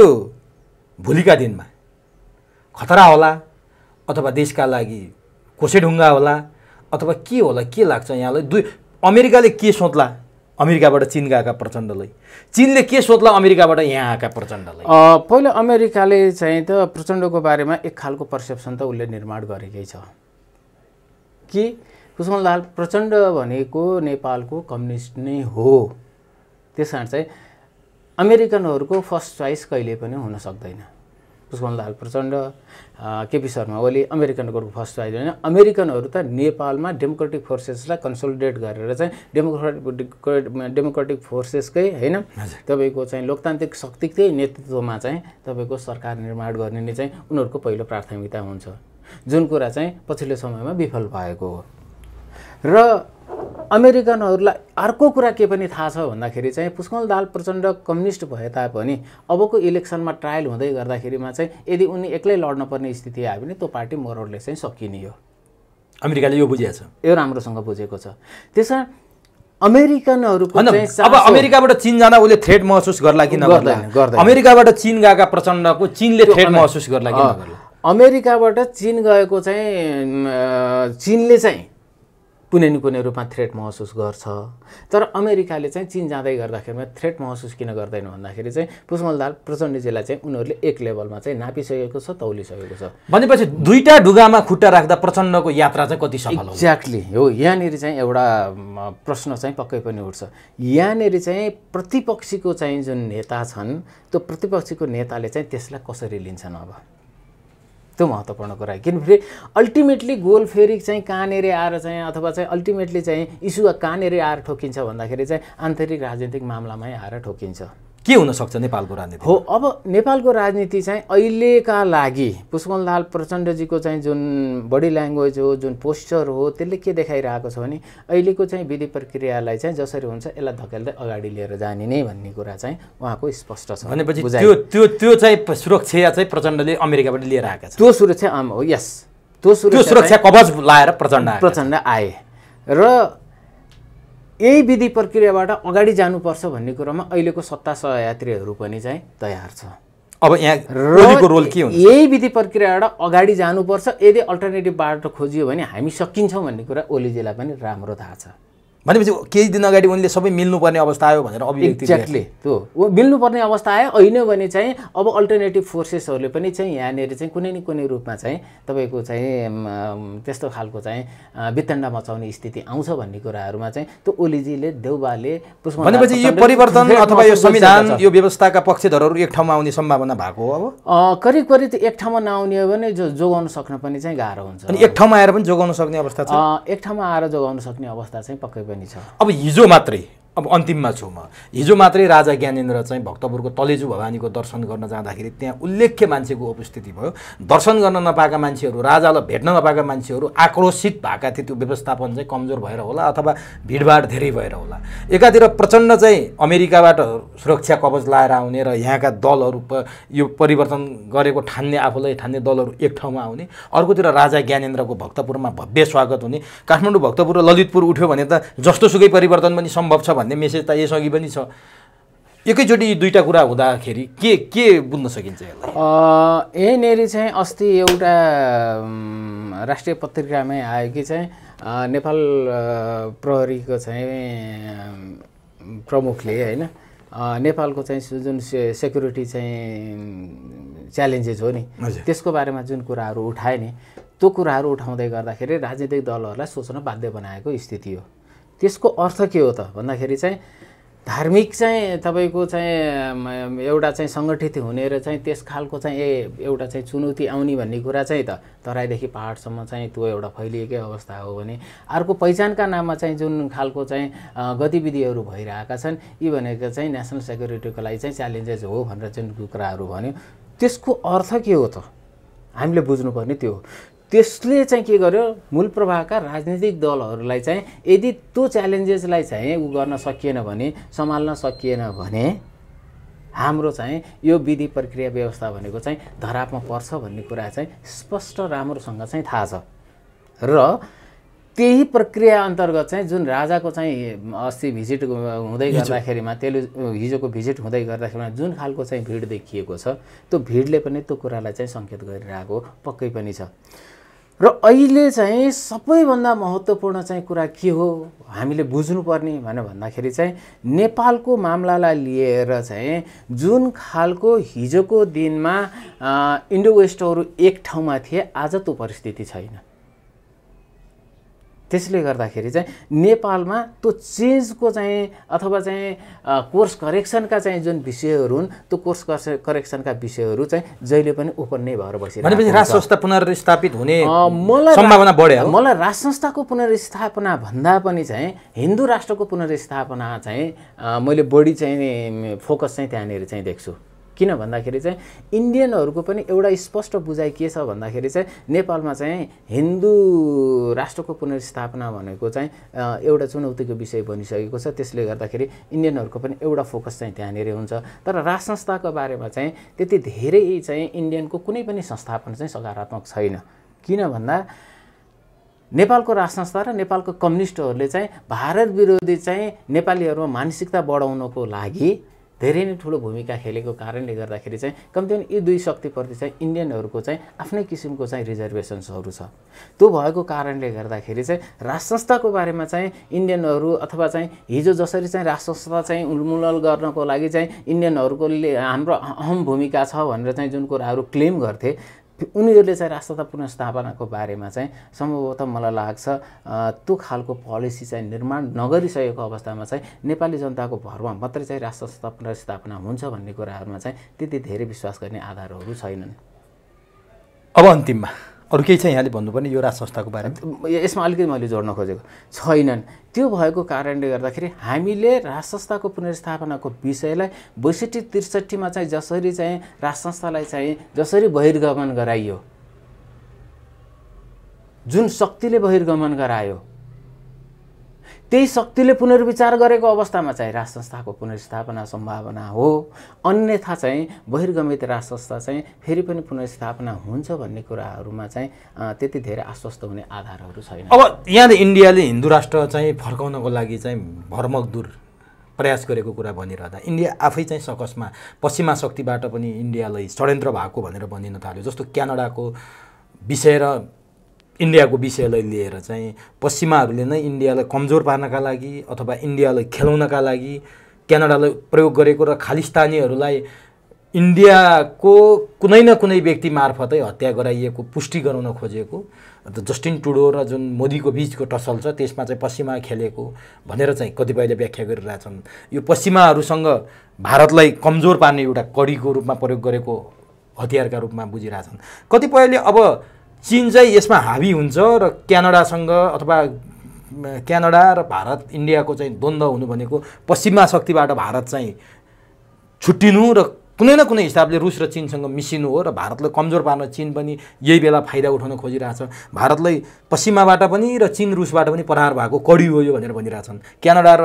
भोलिका दिनमा खतरा होला अथवा देशका लागि कोसेढुङ्गा होला अथवा के होला के लाग्छ यहाँलाई दुई अमेरिकाले के सोध्ला अमेरिकाबाट चिन गएका प्रचण्डलाई चिनले के सोध्ला अमेरिकाबाट यहाँ आएका प्रचण्डलाई पहिला अमेरिकाले चाहिँ त प्रचण्डको बारेमा एक खालको पर्सेप्सन त उसले निर्माण गरेकै छ कि कुसुमलाल प्रचण्ड भनेको नेपालको कम्युनिस्ट नै हो त्यस कारण चाहिँ अमेरिकनहरूको फर्स्ट चोइस कहिले पनि हुन सक्दैन पुष्पनलाल प्रचण्ड केपी शर्मा ओली अमेरिकन गोर्खा फर्स्ट आइदियो होइन अमेरिकनहरू त नेपालमा डेमोक्रेटिक फोर्सेसलाई कन्सोलिडेट गरेर चाहिँ डेमोक्रेटिक डेमोक्रेटिक फोर्सेसकै होइन तपाईँको चाहिँ लोकतान्त्रिक शक्तिकै नेतृत्वमा चाहिँ तपाईँको सरकार निर्माण गर्ने नै चाहिँ उनीहरूको पहिलो प्राथमिकता हुन्छ जुन कुरा चाहिँ पछिल्लो समयमा विफल भएको हो र अमेरिकनहरूलाई अर्को कुरा के पनि थाहा छ भन्दाखेरि चाहिँ पुष्कल दाल प्रचण्ड कम्युनिस्ट भए तापनि अबको इलेक्सनमा ट्रायल हुँदै गर्दाखेरिमा चाहिँ यदि उनी एक्लै पर्ने स्थिति आयो भने त्यो पार्टी मरोडले चाहिँ सकिने हो अमेरिकाले यो बुझेको छ यो राम्रोसँग बुझेको छ त्यसमा अमेरिकनहरू अब अमेरिकाबाट चिन जाँदा उसले थ्रेट महसुस गर्ला कि नगर्ला अमेरिकाबाट चिन गएका प्रचण्डको चिनले थ्रेट महसुस गर्ला कि नगर्ला अमेरिकाबाट चिन गएको चाहिँ चिनले चाहिँ कुनै न कुनै रूपमा थ्रेट महसुस गर्छ तर अमेरिकाले चाहिँ चिन जाँदै गर्दाखेरिमा थ्रेट महसुस किन गर्दैन भन्दाखेरि चाहिँ पुष्मल दाल प्रचण्डजीलाई चाहिँ उनीहरूले एक लेभलमा चाहिँ नापिसकेको छ तौलिसकेको छ भनेपछि दुईवटा ढुगामा खुट्टा राख्दा प्रचण्डको यात्रा चाहिँ कति सफल एक्ज्याक्टली हो यहाँनिर चाहिँ एउटा प्रश्न चाहिँ पक्कै पनि उठ्छ यहाँनिर चाहिँ प्रतिपक्षीको चाहिँ जुन नेता छन् त्यो प्रतिपक्षीको नेताले चाहिँ त्यसलाई कसरी लिन्छन् अब त्यो महत्त्वपूर्ण कुरा किनभने अल्टिमेटली गोल फेरि चाहिँ कहाँनिर आएर चाहिँ अथवा चाहिँ अल्टिमेटली चाहिँ इस्यु कहाँनिर आएर ठोकिन्छ भन्दाखेरि चाहिँ आन्तरिक राजनीतिक मामलामै आएर ठोकिन्छ के हुनसक्छ नेपालको राजनीति हो अब नेपालको राजनीति चाहिँ अहिलेका लागि पुष्पनलाल प्रचण्डजीको चाहिँ जुन बडी ल्याङ्ग्वेज हो जुन पोस्चर हो त्यसले के देखाइरहेको छ भने अहिलेको चाहिँ विधि प्रक्रियालाई चाहिँ जसरी हुन्छ यसलाई धकेल्दै अगाडि लिएर जाने नै भन्ने कुरा चाहिँ उहाँको स्पष्ट छ भनेपछि त्यो त्यो त्यो चाहिँ सुरक्षा चाहिँ प्रचण्डले अमेरिकाबाट लिएर आएका छ त्यो सुरक्षा आम हो यस त्यो सुरक्षा कवच लाएर प्रचण्ड प्रचण्ड आए र यही विधि प्रक्रियाबाट अगाडि जानुपर्छ भन्ने कुरामा अहिलेको सत्ता सहयात्रीहरू पनि चाहिँ तयार छ अब यहाँ रोल के हुन्छ यही विधि प्रक्रियाबाट अगाडि जानुपर्छ यदि अल्टरनेटिभ बाटो खोजियो भने हामी सकिन्छौँ भन्ने कुरा ओलीजीलाई पनि राम्रो थाहा छ भनेपछि केही दिन अगाडि उनले सबै मिल्नुपर्ने अवस्था आयो भनेर अभिव्यक्ति एक्ज्याक्टली त्यो मिल्नुपर्ने अवस्था आयो होइन भने चाहिँ अब अल्टरनेटिभ फोर्सेसहरूले पनि चाहिँ यहाँनिर चाहिँ कुनै न कुनै रूपमा चाहिँ तपाईँको चाहिँ त्यस्तो खालको चाहिँ वितण्ड मचाउने स्थिति आउँछ भन्ने कुराहरूमा चाहिँ त्यो ओलीजीले देउबाले भनेपछि यो परिवर्तन अथवा यो संविधान यो व्यवस्थाका पक्षधरहरू एक ठाउँमा आउने सम्भावना भएको हो अब करिब करिब एक ठाउँमा नआउने हो भने जो जोगाउन सक्न पनि चाहिँ गाह्रो हुन्छ अनि एक ठाउँमा आएर पनि जोगाउन सक्ने अवस्था छ एक ठाउँमा आएर जोगाउन सक्ने अवस्था चाहिँ पक्कै पनि छ अब हिजो मात्रै अब अन्तिममा छु म हिजो मात्रै राजा ज्ञानेन्द्र चाहिँ भक्तपुरको तलेजु भवानीको दर्शन गर्न जाँदाखेरि त्यहाँ उल्लेख्य मान्छेको उपस्थिति भयो दर्शन गर्न नपाएका मान्छेहरू राजालाई भेट्न नपाएका मान्छेहरू आक्रोशित भएका थिए त्यो व्यवस्थापन चाहिँ कमजोर भएर होला अथवा भिडभाड धेरै भएर होला एकातिर प्रचण्ड चाहिँ अमेरिकाबाट सुरक्षा कवच लाएर आउने र यहाँका दलहरू यो परिवर्तन गरेको ठान्ने आफूलाई ठान्ने दलहरू एक ठाउँमा आउने अर्कोतिर राजा ज्ञानेन्द्रको भक्तपुरमा भव्य स्वागत हुने काठमाडौँ भक्तपुर र ललितपुर उठ्यो भने त जस्तोसुकै परिवर्तन पनि सम्भव छ भन्ने मेसेज त यसअघि पनि छ एकैचोटि दुईवटा कुरा हुँदाखेरि के के बुझ्न सकिन्छ यसलाई यहीँनिर चाहिँ अस्ति एउटा राष्ट्रिय पत्रिकामै आयो कि चाहिँ नेपाल प्रहरीको चाहिँ प्रमुखले होइन नेपालको चाहिँ जुन से, सेक्युरिटी चाहिँ च्यालेन्जेस हो नि त्यसको बारेमा जुन कुराहरू उठाए नि त्यो कुराहरू उठाउँदै गर्दाखेरि राजनीतिक दलहरूलाई सोच्न बाध्य बनाएको स्थिति हो त्यसको अर्थ के हो त भन्दाखेरि चाहिँ धार्मिक चाहिँ तपाईँको चाहिँ एउटा चाहिँ सङ्गठित हुने र चाहिँ त्यस खालको चाहिँ ए एउटा चाहिँ चुनौती आउने भन्ने कुरा चाहिँ त तराईदेखि पाहाडसम्म चाहिँ त्यो एउटा फैलिएकै अवस्था हो भने अर्को पहिचानका नाममा चाहिँ जुन खालको चाहिँ गतिविधिहरू भइरहेका छन् यी भनेको चाहिँ नेसनल सेक्युरिटीको लागि चाहिँ च्यालेन्जेस हो भनेर जुन कुराहरू भन्यो त्यसको अर्थ के हो त हामीले बुझ्नुपर्ने त्यो हो त्यसले चाहिँ के गर्यो मूल प्रभावका राजनीतिक दलहरूलाई चाहिँ यदि त्यो च्यालेन्जेसलाई चाहिँ ऊ गर्न सकिएन भने सम्हाल्न सकिएन भने हाम्रो चाहिँ यो विधि प्रक्रिया व्यवस्था भनेको चाहिँ धरापमा पर्छ भन्ने कुरा चाहिँ स्पष्ट राम्रोसँग चाहिँ थाहा छ र त्यही प्रक्रिया अन्तर्गत चाहिँ जुन राजाको चाहिँ अस्ति भिजिट हुँदै गर्दाखेरिमा त्यसले हिजोको भिजिट हुँदै गर्दाखेरिमा जुन खालको चाहिँ भिड देखिएको छ त्यो भिडले पनि त्यो कुरालाई चाहिँ सङ्केत गरिरहेको पक्कै पनि छ र अहिले चाहिँ सबैभन्दा महत्त्वपूर्ण चाहिँ कुरा के हो हामीले बुझ्नुपर्ने भने भन्दाखेरि चाहिँ नेपालको मामलालाई लिएर चाहिँ जुन खालको हिजोको दिनमा इन्डो एक ठाउँमा थिए आज त्यो परिस्थिति छैन त्यसले गर्दाखेरि चाहिँ नेपालमा त्यो चेन्जको चाहिँ अथवा चाहिँ कोर्स करेक्सनका चाहिँ जुन विषयहरू हुन् त्यो कोर्स करेक्सनका विषयहरू चाहिँ जहिले पनि ओपन नै भएर बसिरहेको भनेपछि संस्था पुनर्स्थापित हुने मलाई सम्भावना बढ्यो मलाई राष्ट्र संस्थाको पुनर्स्थापना भन्दा पनि चाहिँ हिन्दू राष्ट्रको पुनर्स्थापना चाहिँ मैले बढी चाहिँ फोकस चाहिँ त्यहाँनिर चाहिँ देख्छु किन भन्दाखेरि चाहिँ इन्डियनहरूको पनि एउटा स्पष्ट बुझाइ के छ भन्दाखेरि चाहिँ नेपालमा चाहिँ हिन्दू राष्ट्रको पुनर्स्थापना भनेको चाहिँ एउटा चुनौतीको विषय बनिसकेको छ त्यसले गर्दाखेरि इन्डियनहरूको पनि एउटा फोकस चाहिँ त्यहाँनिर हुन्छ तर राज संस्थाको बारेमा चाहिँ त्यति धेरै चाहिँ इन्डियनको कुनै पनि संस्थापन चाहिँ सकारात्मक छैन किन भन्दा नेपालको राज संस्था र नेपालको कम्युनिस्टहरूले चाहिँ भारत विरोधी चाहिँ नेपालीहरूमा मानसिकता बढाउनको लागि धेरै नै ठुलो भूमिका खेलेको कारणले गर्दाखेरि चाहिँ पनि यी दुई शक्तिप्रति चाहिँ इन्डियनहरूको चाहिँ आफ्नै किसिमको चाहिँ रिजर्भेसन्सहरू छ त्यो भएको कारणले गर्दाखेरि चाहिँ राष्ट्र संस्थाको बारेमा चाहिँ इन्डियनहरू अथवा चाहिँ हिजो जसरी चाहिँ राष्ट्र संस्था चाहिँ उन्मूलन गर्नको लागि चाहिँ इन्डियनहरूको हाम्रो अहम भूमिका छ भनेर चाहिँ जुन कुराहरू क्लेम गर्थे उनीहरूले चाहिँ राष्ट्रता पुनर्स्थापनाको बारेमा चाहिँ सम्भवतः मलाई लाग्छ त्यो खालको पोलिसी चाहिँ निर्माण नगरिसकेको अवस्थामा चाहिँ नेपाली जनताको भरमा मात्रै चाहिँ राष्ट्रता पुनर्स्थापना हुन्छ भन्ने कुराहरूमा चाहिँ त्यति धेरै विश्वास गर्ने आधारहरू छैनन् अब अन्तिममा अरू केही छ यहाँले भन्नुपर्ने यो राज संस्थाको बारेमा यसमा अलिकति मैले जोड्न खोजेको छैनन् त्यो भएको कारणले गर्दाखेरि हामीले राज संस्थाको पुनर्स्थापनाको विषयलाई बैसठी त्रिसठीमा चाहिँ जसरी चाहिँ राज संस्थालाई चाहिँ जसरी बहिर्गमन गराइयो जुन शक्तिले बहिर्गमन गरायो त्यही शक्तिले पुनर्विचार गरेको अवस्थामा चाहिँ राज संस्थाको पुनर्स्थापना सम्भावना हो अन्यथा चाहिँ बहिर्गमित राज संस्था चाहिँ फेरि पनि पुनर्स्थापना हुन्छ भन्ने कुराहरूमा चाहिँ त्यति धेरै आश्वस्त हुने आधारहरू छैन अब यहाँ इन्डियाले हिन्दू राष्ट्र चाहिँ फर्काउनको लागि चाहिँ भरमकदुर प्रयास गरेको कुरा भनिरहँदा इन्डिया आफै चाहिँ सकसमा पश्चिमा शक्तिबाट पनि इन्डियालाई षड्यन्त्र भएको भनेर भनिन थाल्यो जस्तो क्यानाडाको विषय र इन्डियाको विषयलाई लिएर चाहिँ पश्चिमाहरूले नै इन्डियालाई कमजोर पार्नका लागि अथवा इन्डियालाई खेलाउनका लागि क्यानाडालाई प्रयोग गरेको र खालिस्तानीहरूलाई इन्डियाको कुनै न कुनै व्यक्ति मार्फतै हत्या गराइएको पुष्टि गराउन खोजेको अन्त जस्टिन टुडो र जुन मोदीको बिचको टसल छ त्यसमा चाहिँ पश्चिमा खेलेको भनेर चाहिँ कतिपयले व्याख्या गरिरहेछन् यो पश्चिमाहरूसँग भारतलाई कमजोर पार्ने एउटा कडीको रूपमा प्रयोग गरेको हतियारका रूपमा बुझिरहेछन् कतिपयले अब चिन चाहिँ यसमा हाबी हुन्छ र क्यानाडासँग अथवा क्यानाडा र भारत इन्डियाको चाहिँ द्वन्द्व हुनु भनेको पश्चिमा शक्तिबाट भारत चाहिँ छुट्टिनु र कुनै न कुनै हिसाबले रुस र चिनसँग मिसिनु हो र भारतलाई कमजोर पार्न चिन पनि यही बेला फाइदा उठाउन खोजिरहेछ भारतलाई पश्चिमाबाट पनि र चिन रुसबाट पनि प्रहार भएको कडी हो यो भनेर भनिरहेछन् क्यानाडा र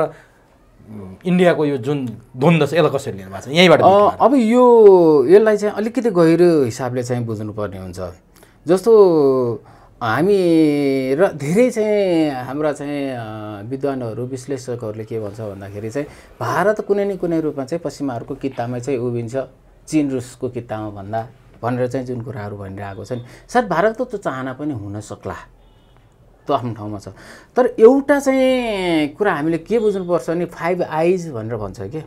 इन्डियाको यो जुन द्वन्द्व छ यसलाई कसरी लिनु भएको छ यहीँबाट अब यो यसलाई चाहिँ अलिकति गहिरो हिसाबले चाहिँ बुझ्नुपर्ने हुन्छ जस्तो हामी र धेरै चाहिँ हाम्रा चाहिँ विद्वानहरू विश्लेषकहरूले के भन्छ भन्दाखेरि चाहिँ भारत कुनै न कुनै रूपमा चाहिँ पश्चिमाहरूको कितामा चाहिँ उभिन्छ चिन रुसको कितामा भन्दा भनेर चाहिँ जुन कुराहरू भनिरहेको छ नि सायद त त्यो चाहना पनि हुन सक्ला त्यो आफ्नो ठाउँमा छ तर एउटा चाहिँ कुरा हामीले के बुझ्नुपर्छ भने फाइभ आइज भनेर भन्छ के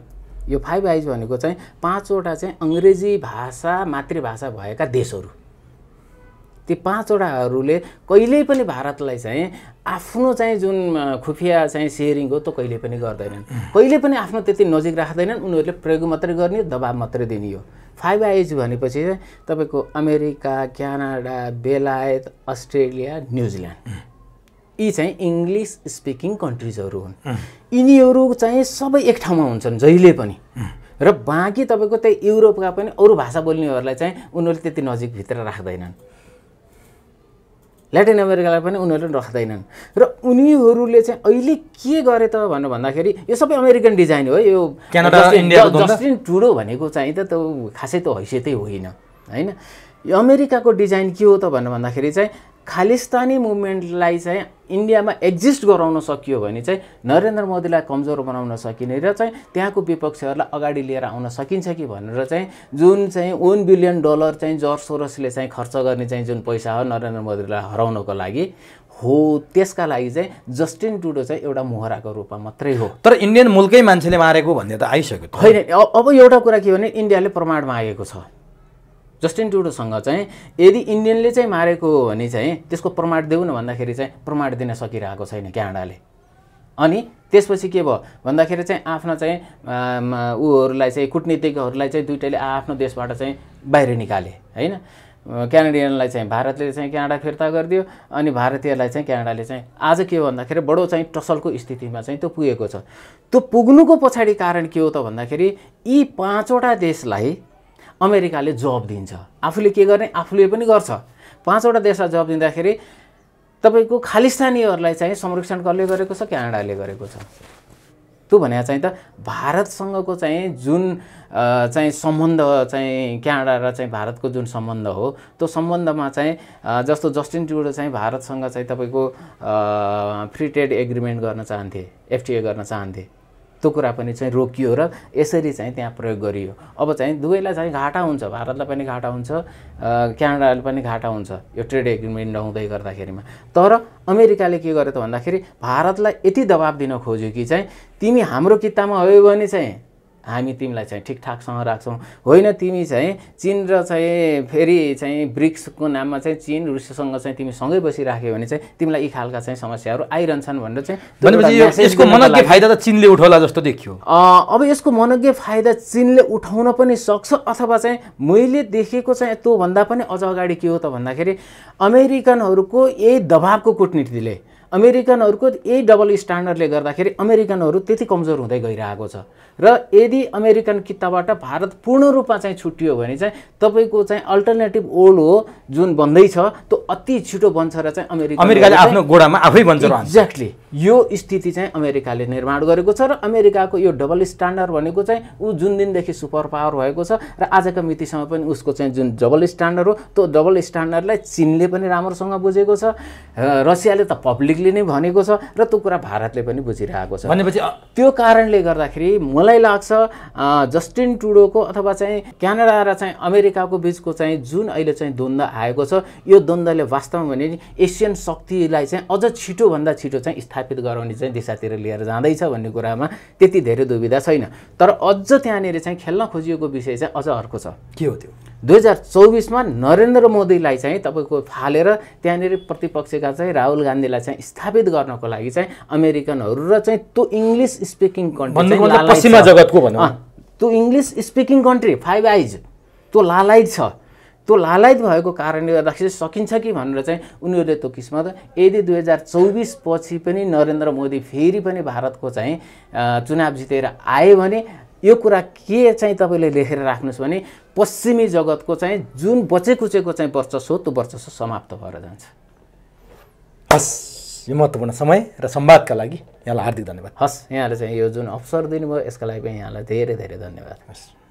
यो फाइभ आइज भनेको चाहिँ पाँचवटा चाहिँ अङ्ग्रेजी भाषा मातृभाषा भएका देशहरू ती पाँचवटाहरूले कहिल्यै पनि भारतलाई चाहिँ आफ्नो चाहिँ जुन खुफिया चाहिँ सेयरिङ हो त्यो कहिले पनि गर्दैनन् कहिले पनि आफ्नो त्यति नजिक राख्दैनन् उनीहरूले प्रयोग मात्रै गर्ने दबाब मात्रै दिने हो फाइभ आइज भनेपछि तपाईँको अमेरिका क्यानाडा बेलायत अस्ट्रेलिया न्युजिल्यान्ड यी चाहिँ इङ्ग्लिस स्पिकिङ कन्ट्रिजहरू हुन् यिनीहरू चाहिँ सबै एक ठाउँमा हुन्छन् जहिले पनि र बाँकी तपाईँको त्यही युरोपका पनि अरू भाषा बोल्नेहरूलाई चाहिँ उनीहरूले त्यति नजिकभित्र राख्दैनन् ल्याटिन अमेरिकालाई पनि उनीहरूले राख्दैनन् र उनीहरूले चाहिँ अहिले के गरे त भन्नु भन्दाखेरि यो सबै अमेरिकन डिजाइन हो यो जस्टिन टुडो भनेको चाहिँ त त्यो खासै त हैसियतै होइन होइन यो अमेरिकाको डिजाइन के हो त भन्नु भन्दाखेरि चाहिँ खालिस्तानी मुभमेन्टलाई चाहिँ इन्डियामा एक्जिस्ट गराउन सकियो भने चाहिँ नरेन्द्र मोदीलाई कमजोर बनाउन सकिने र चाहिँ त्यहाँको विपक्षहरूलाई अगाडि लिएर आउन सकिन्छ कि भनेर चाहिँ जुन चाहिँ वान बिलियन डलर चाहिँ जर्ज सोरसले चाहिँ खर्च गर्ने चाहिँ जुन पैसा हो नरेन्द्र मोदीलाई हराउनको लागि हो त्यसका लागि चाहिँ जस्टिन टुडो चाहिँ एउटा मोहराको रूपमा मात्रै हो तर इन्डियन मुलकै मान्छेले मारेको भन्ने त आइसक्यो होइन अब एउटा कुरा के भने इन्डियाले प्रमाण मागेको छ जस्टिन ट्रुडोसँग चाहिँ यदि इन्डियनले चाहिँ मारेको हो भने चाहिँ त्यसको प्रमाण देऊ न भन्दाखेरि चाहिँ प्रमाण दिन सकिरहेको छैन क्यानाडाले अनि त्यसपछि के भयो भन्दाखेरि चाहिँ आफ्ना चाहिँ ऊहरूलाई चाहिँ कुटनीतिज्ञहरूलाई चाहिँ दुइटैले आफ्नो देशबाट चाहिँ बाहिर निकाले होइन क्यानाडियनलाई चाहिँ भारतले चाहिँ क्यानाडा फिर्ता गरिदियो अनि भारतीयलाई चाहिँ क्यानाडाले चाहिँ आज के हो भन्दाखेरि बडो चाहिँ टसलको स्थितिमा चाहिँ त्यो पुगेको छ त्यो पुग्नुको पछाडि कारण के हो त भन्दाखेरि यी पाँचवटा देशलाई अमेरिकाले जब दिन्छ आफूले के गर्ने आफूले पनि गर्छ पाँचवटा देशलाई जब दिँदाखेरि तपाईँको खालिस्तानीहरूलाई चाहिँ संरक्षण कसले गरेको छ क्यानाडाले गरेको छ त्यो भने चाहिँ त भारतसँगको चाहिँ जुन चाहिँ सम्बन्ध चाहिँ क्यानाडा र चाहिँ भारतको जुन सम्बन्ध हो त्यो सम्बन्धमा चाहिँ जस्तो जस्टिन ट्रुडो चाहिँ भारतसँग चाहिँ तपाईँको फ्री ट्रेड एग्रिमेन्ट गर्न चाहन्थे एफटिए गर्न चाहन्थे त्यो कुरा पनि चाहिँ रोकियो र यसरी चाहिँ त्यहाँ प्रयोग गरियो अब चाहिँ दुवैलाई चाहिँ घाटा हुन्छ भारतलाई पनि घाटा हुन्छ क्यानाडालाई पनि घाटा हुन्छ यो ट्रेड एग्रिमेन्ट नहुँदै गर्दाखेरिमा तर अमेरिकाले के गर्यो त भन्दाखेरि भारतलाई यति दबाब दिन खोज्यो कि चाहिँ तिमी हाम्रो कितामा हो भने चाहिँ हामी तिमीलाई चाहिँ ठिकठाकसँग राख्छौँ होइन तिमी चाहिँ चिन र चाहिँ फेरि चाहिँ ब्रिक्सको नाममा चाहिँ चिन रुससँग चाहिँ तिमी सँगै बसिराख्यो भने चाहिँ तिमीलाई यी खालका चाहिँ समस्याहरू आइरहन्छन् भनेर चाहिँ यसको मनज्ञ फाइदा त चिनले उठाउला जस्तो देखियो अब यसको मनज्ञ फाइदा चिनले उठाउन पनि सक्छ अथवा चाहिँ मैले देखेको चाहिँ त्योभन्दा पनि अझ अगाडि के हो त भन्दाखेरि अमेरिकनहरूको यही दबावको कुटनीतिले अमेरिकनहरूको यही डबल स्ट्यान्डर्डले गर्दाखेरि अमेरिकनहरू त्यति कमजोर हुँदै गइरहेको छ र यदि अमेरिकन किताबबाट भारत पूर्ण रूपमा चाहिँ छुट्टियो भने चाहिँ तपाईँको चाहिँ अल्टरनेटिभ ओल्ड हो जुन बन्दैछ त्यो अति छिटो बन्छ र चाहिँ अमेरिका अमेरिकाले आफ्नो गोडामा आफै बन्छ एक्ज्याक्टली यो स्थिति चाहिँ अमेरिकाले निर्माण गरेको छ र अमेरिकाको यो डबल स्ट्यान्डर्ड भनेको चाहिँ ऊ जुन दिनदेखि सुपर पावर भएको छ र आजको मितिसम्म पनि उसको चाहिँ जुन डबल स्ट्यान्डर्ड हो त्यो डबल स्ट्यान्डर्डलाई चिनले पनि राम्रोसँग बुझेको छ रसियाले त पब्लिक ले नै भनेको छ र त्यो कुरा भारतले पनि बुझिरहेको छ भनेपछि त्यो कारणले गर्दाखेरि मलाई लाग्छ जस्टिन टुडोको अथवा चाहिँ क्यानाडा र चाहिँ अमेरिकाको बिचको चाहिँ जुन अहिले चाहिँ द्वन्द आएको छ यो द्वन्द्वले वास्तवमा भने एसियन शक्तिलाई चाहिँ अझ छिटोभन्दा छिटो चाहिँ स्थापित गराउने चाहिँ दिशातिर लिएर जाँदैछ भन्ने कुरामा त्यति धेरै दुविधा छैन तर अझ त्यहाँनिर चाहिँ खेल्न खोजिएको विषय चाहिँ अझ अर्को छ के हो त्यो दुई हजार चौबिसमा नरेन्द्र मोदीलाई चाहिँ तपाईँको फालेर त्यहाँनिर प्रतिपक्षका चाहिँ राहुल गान्धीलाई चाहिँ स्थापित गर्नको लागि चाहिँ अमेरिकनहरू र चाहिँ त्यो इङ्ग्लिस स्पिकिङ कन्ट्री जगतको त्यो इङ्ग्लिस स्पिकिङ कन्ट्री फाइभ आइज त्यो लालाइज छ त्यो लालायत भएको कारणले गर्दाखेरि सकिन्छ कि भनेर चाहिँ उनीहरूले त्यो किस्मत यदि दुई हजार चौबिस पछि पनि नरेन्द्र मोदी फेरि पनि भारतको चाहिँ चुनाव जितेर आयो भने यो कुरा के चाहिँ तपाईँले लेखेर राख्नुहोस् भने पश्चिमी जगतको चाहिँ जुन बचेकुचेको चाहिँ वर्चस्व त्यो वर्चस्व समाप्त भएर जान्छ हस् यो महत्त्वपूर्ण समय र संवादका लागि यहाँलाई हार्दिक धन्यवाद हस् यहाँले चाहिँ यो जुन अवसर दिनुभयो यसका लागि पनि यहाँलाई धेरै धेरै धन्यवाद हस्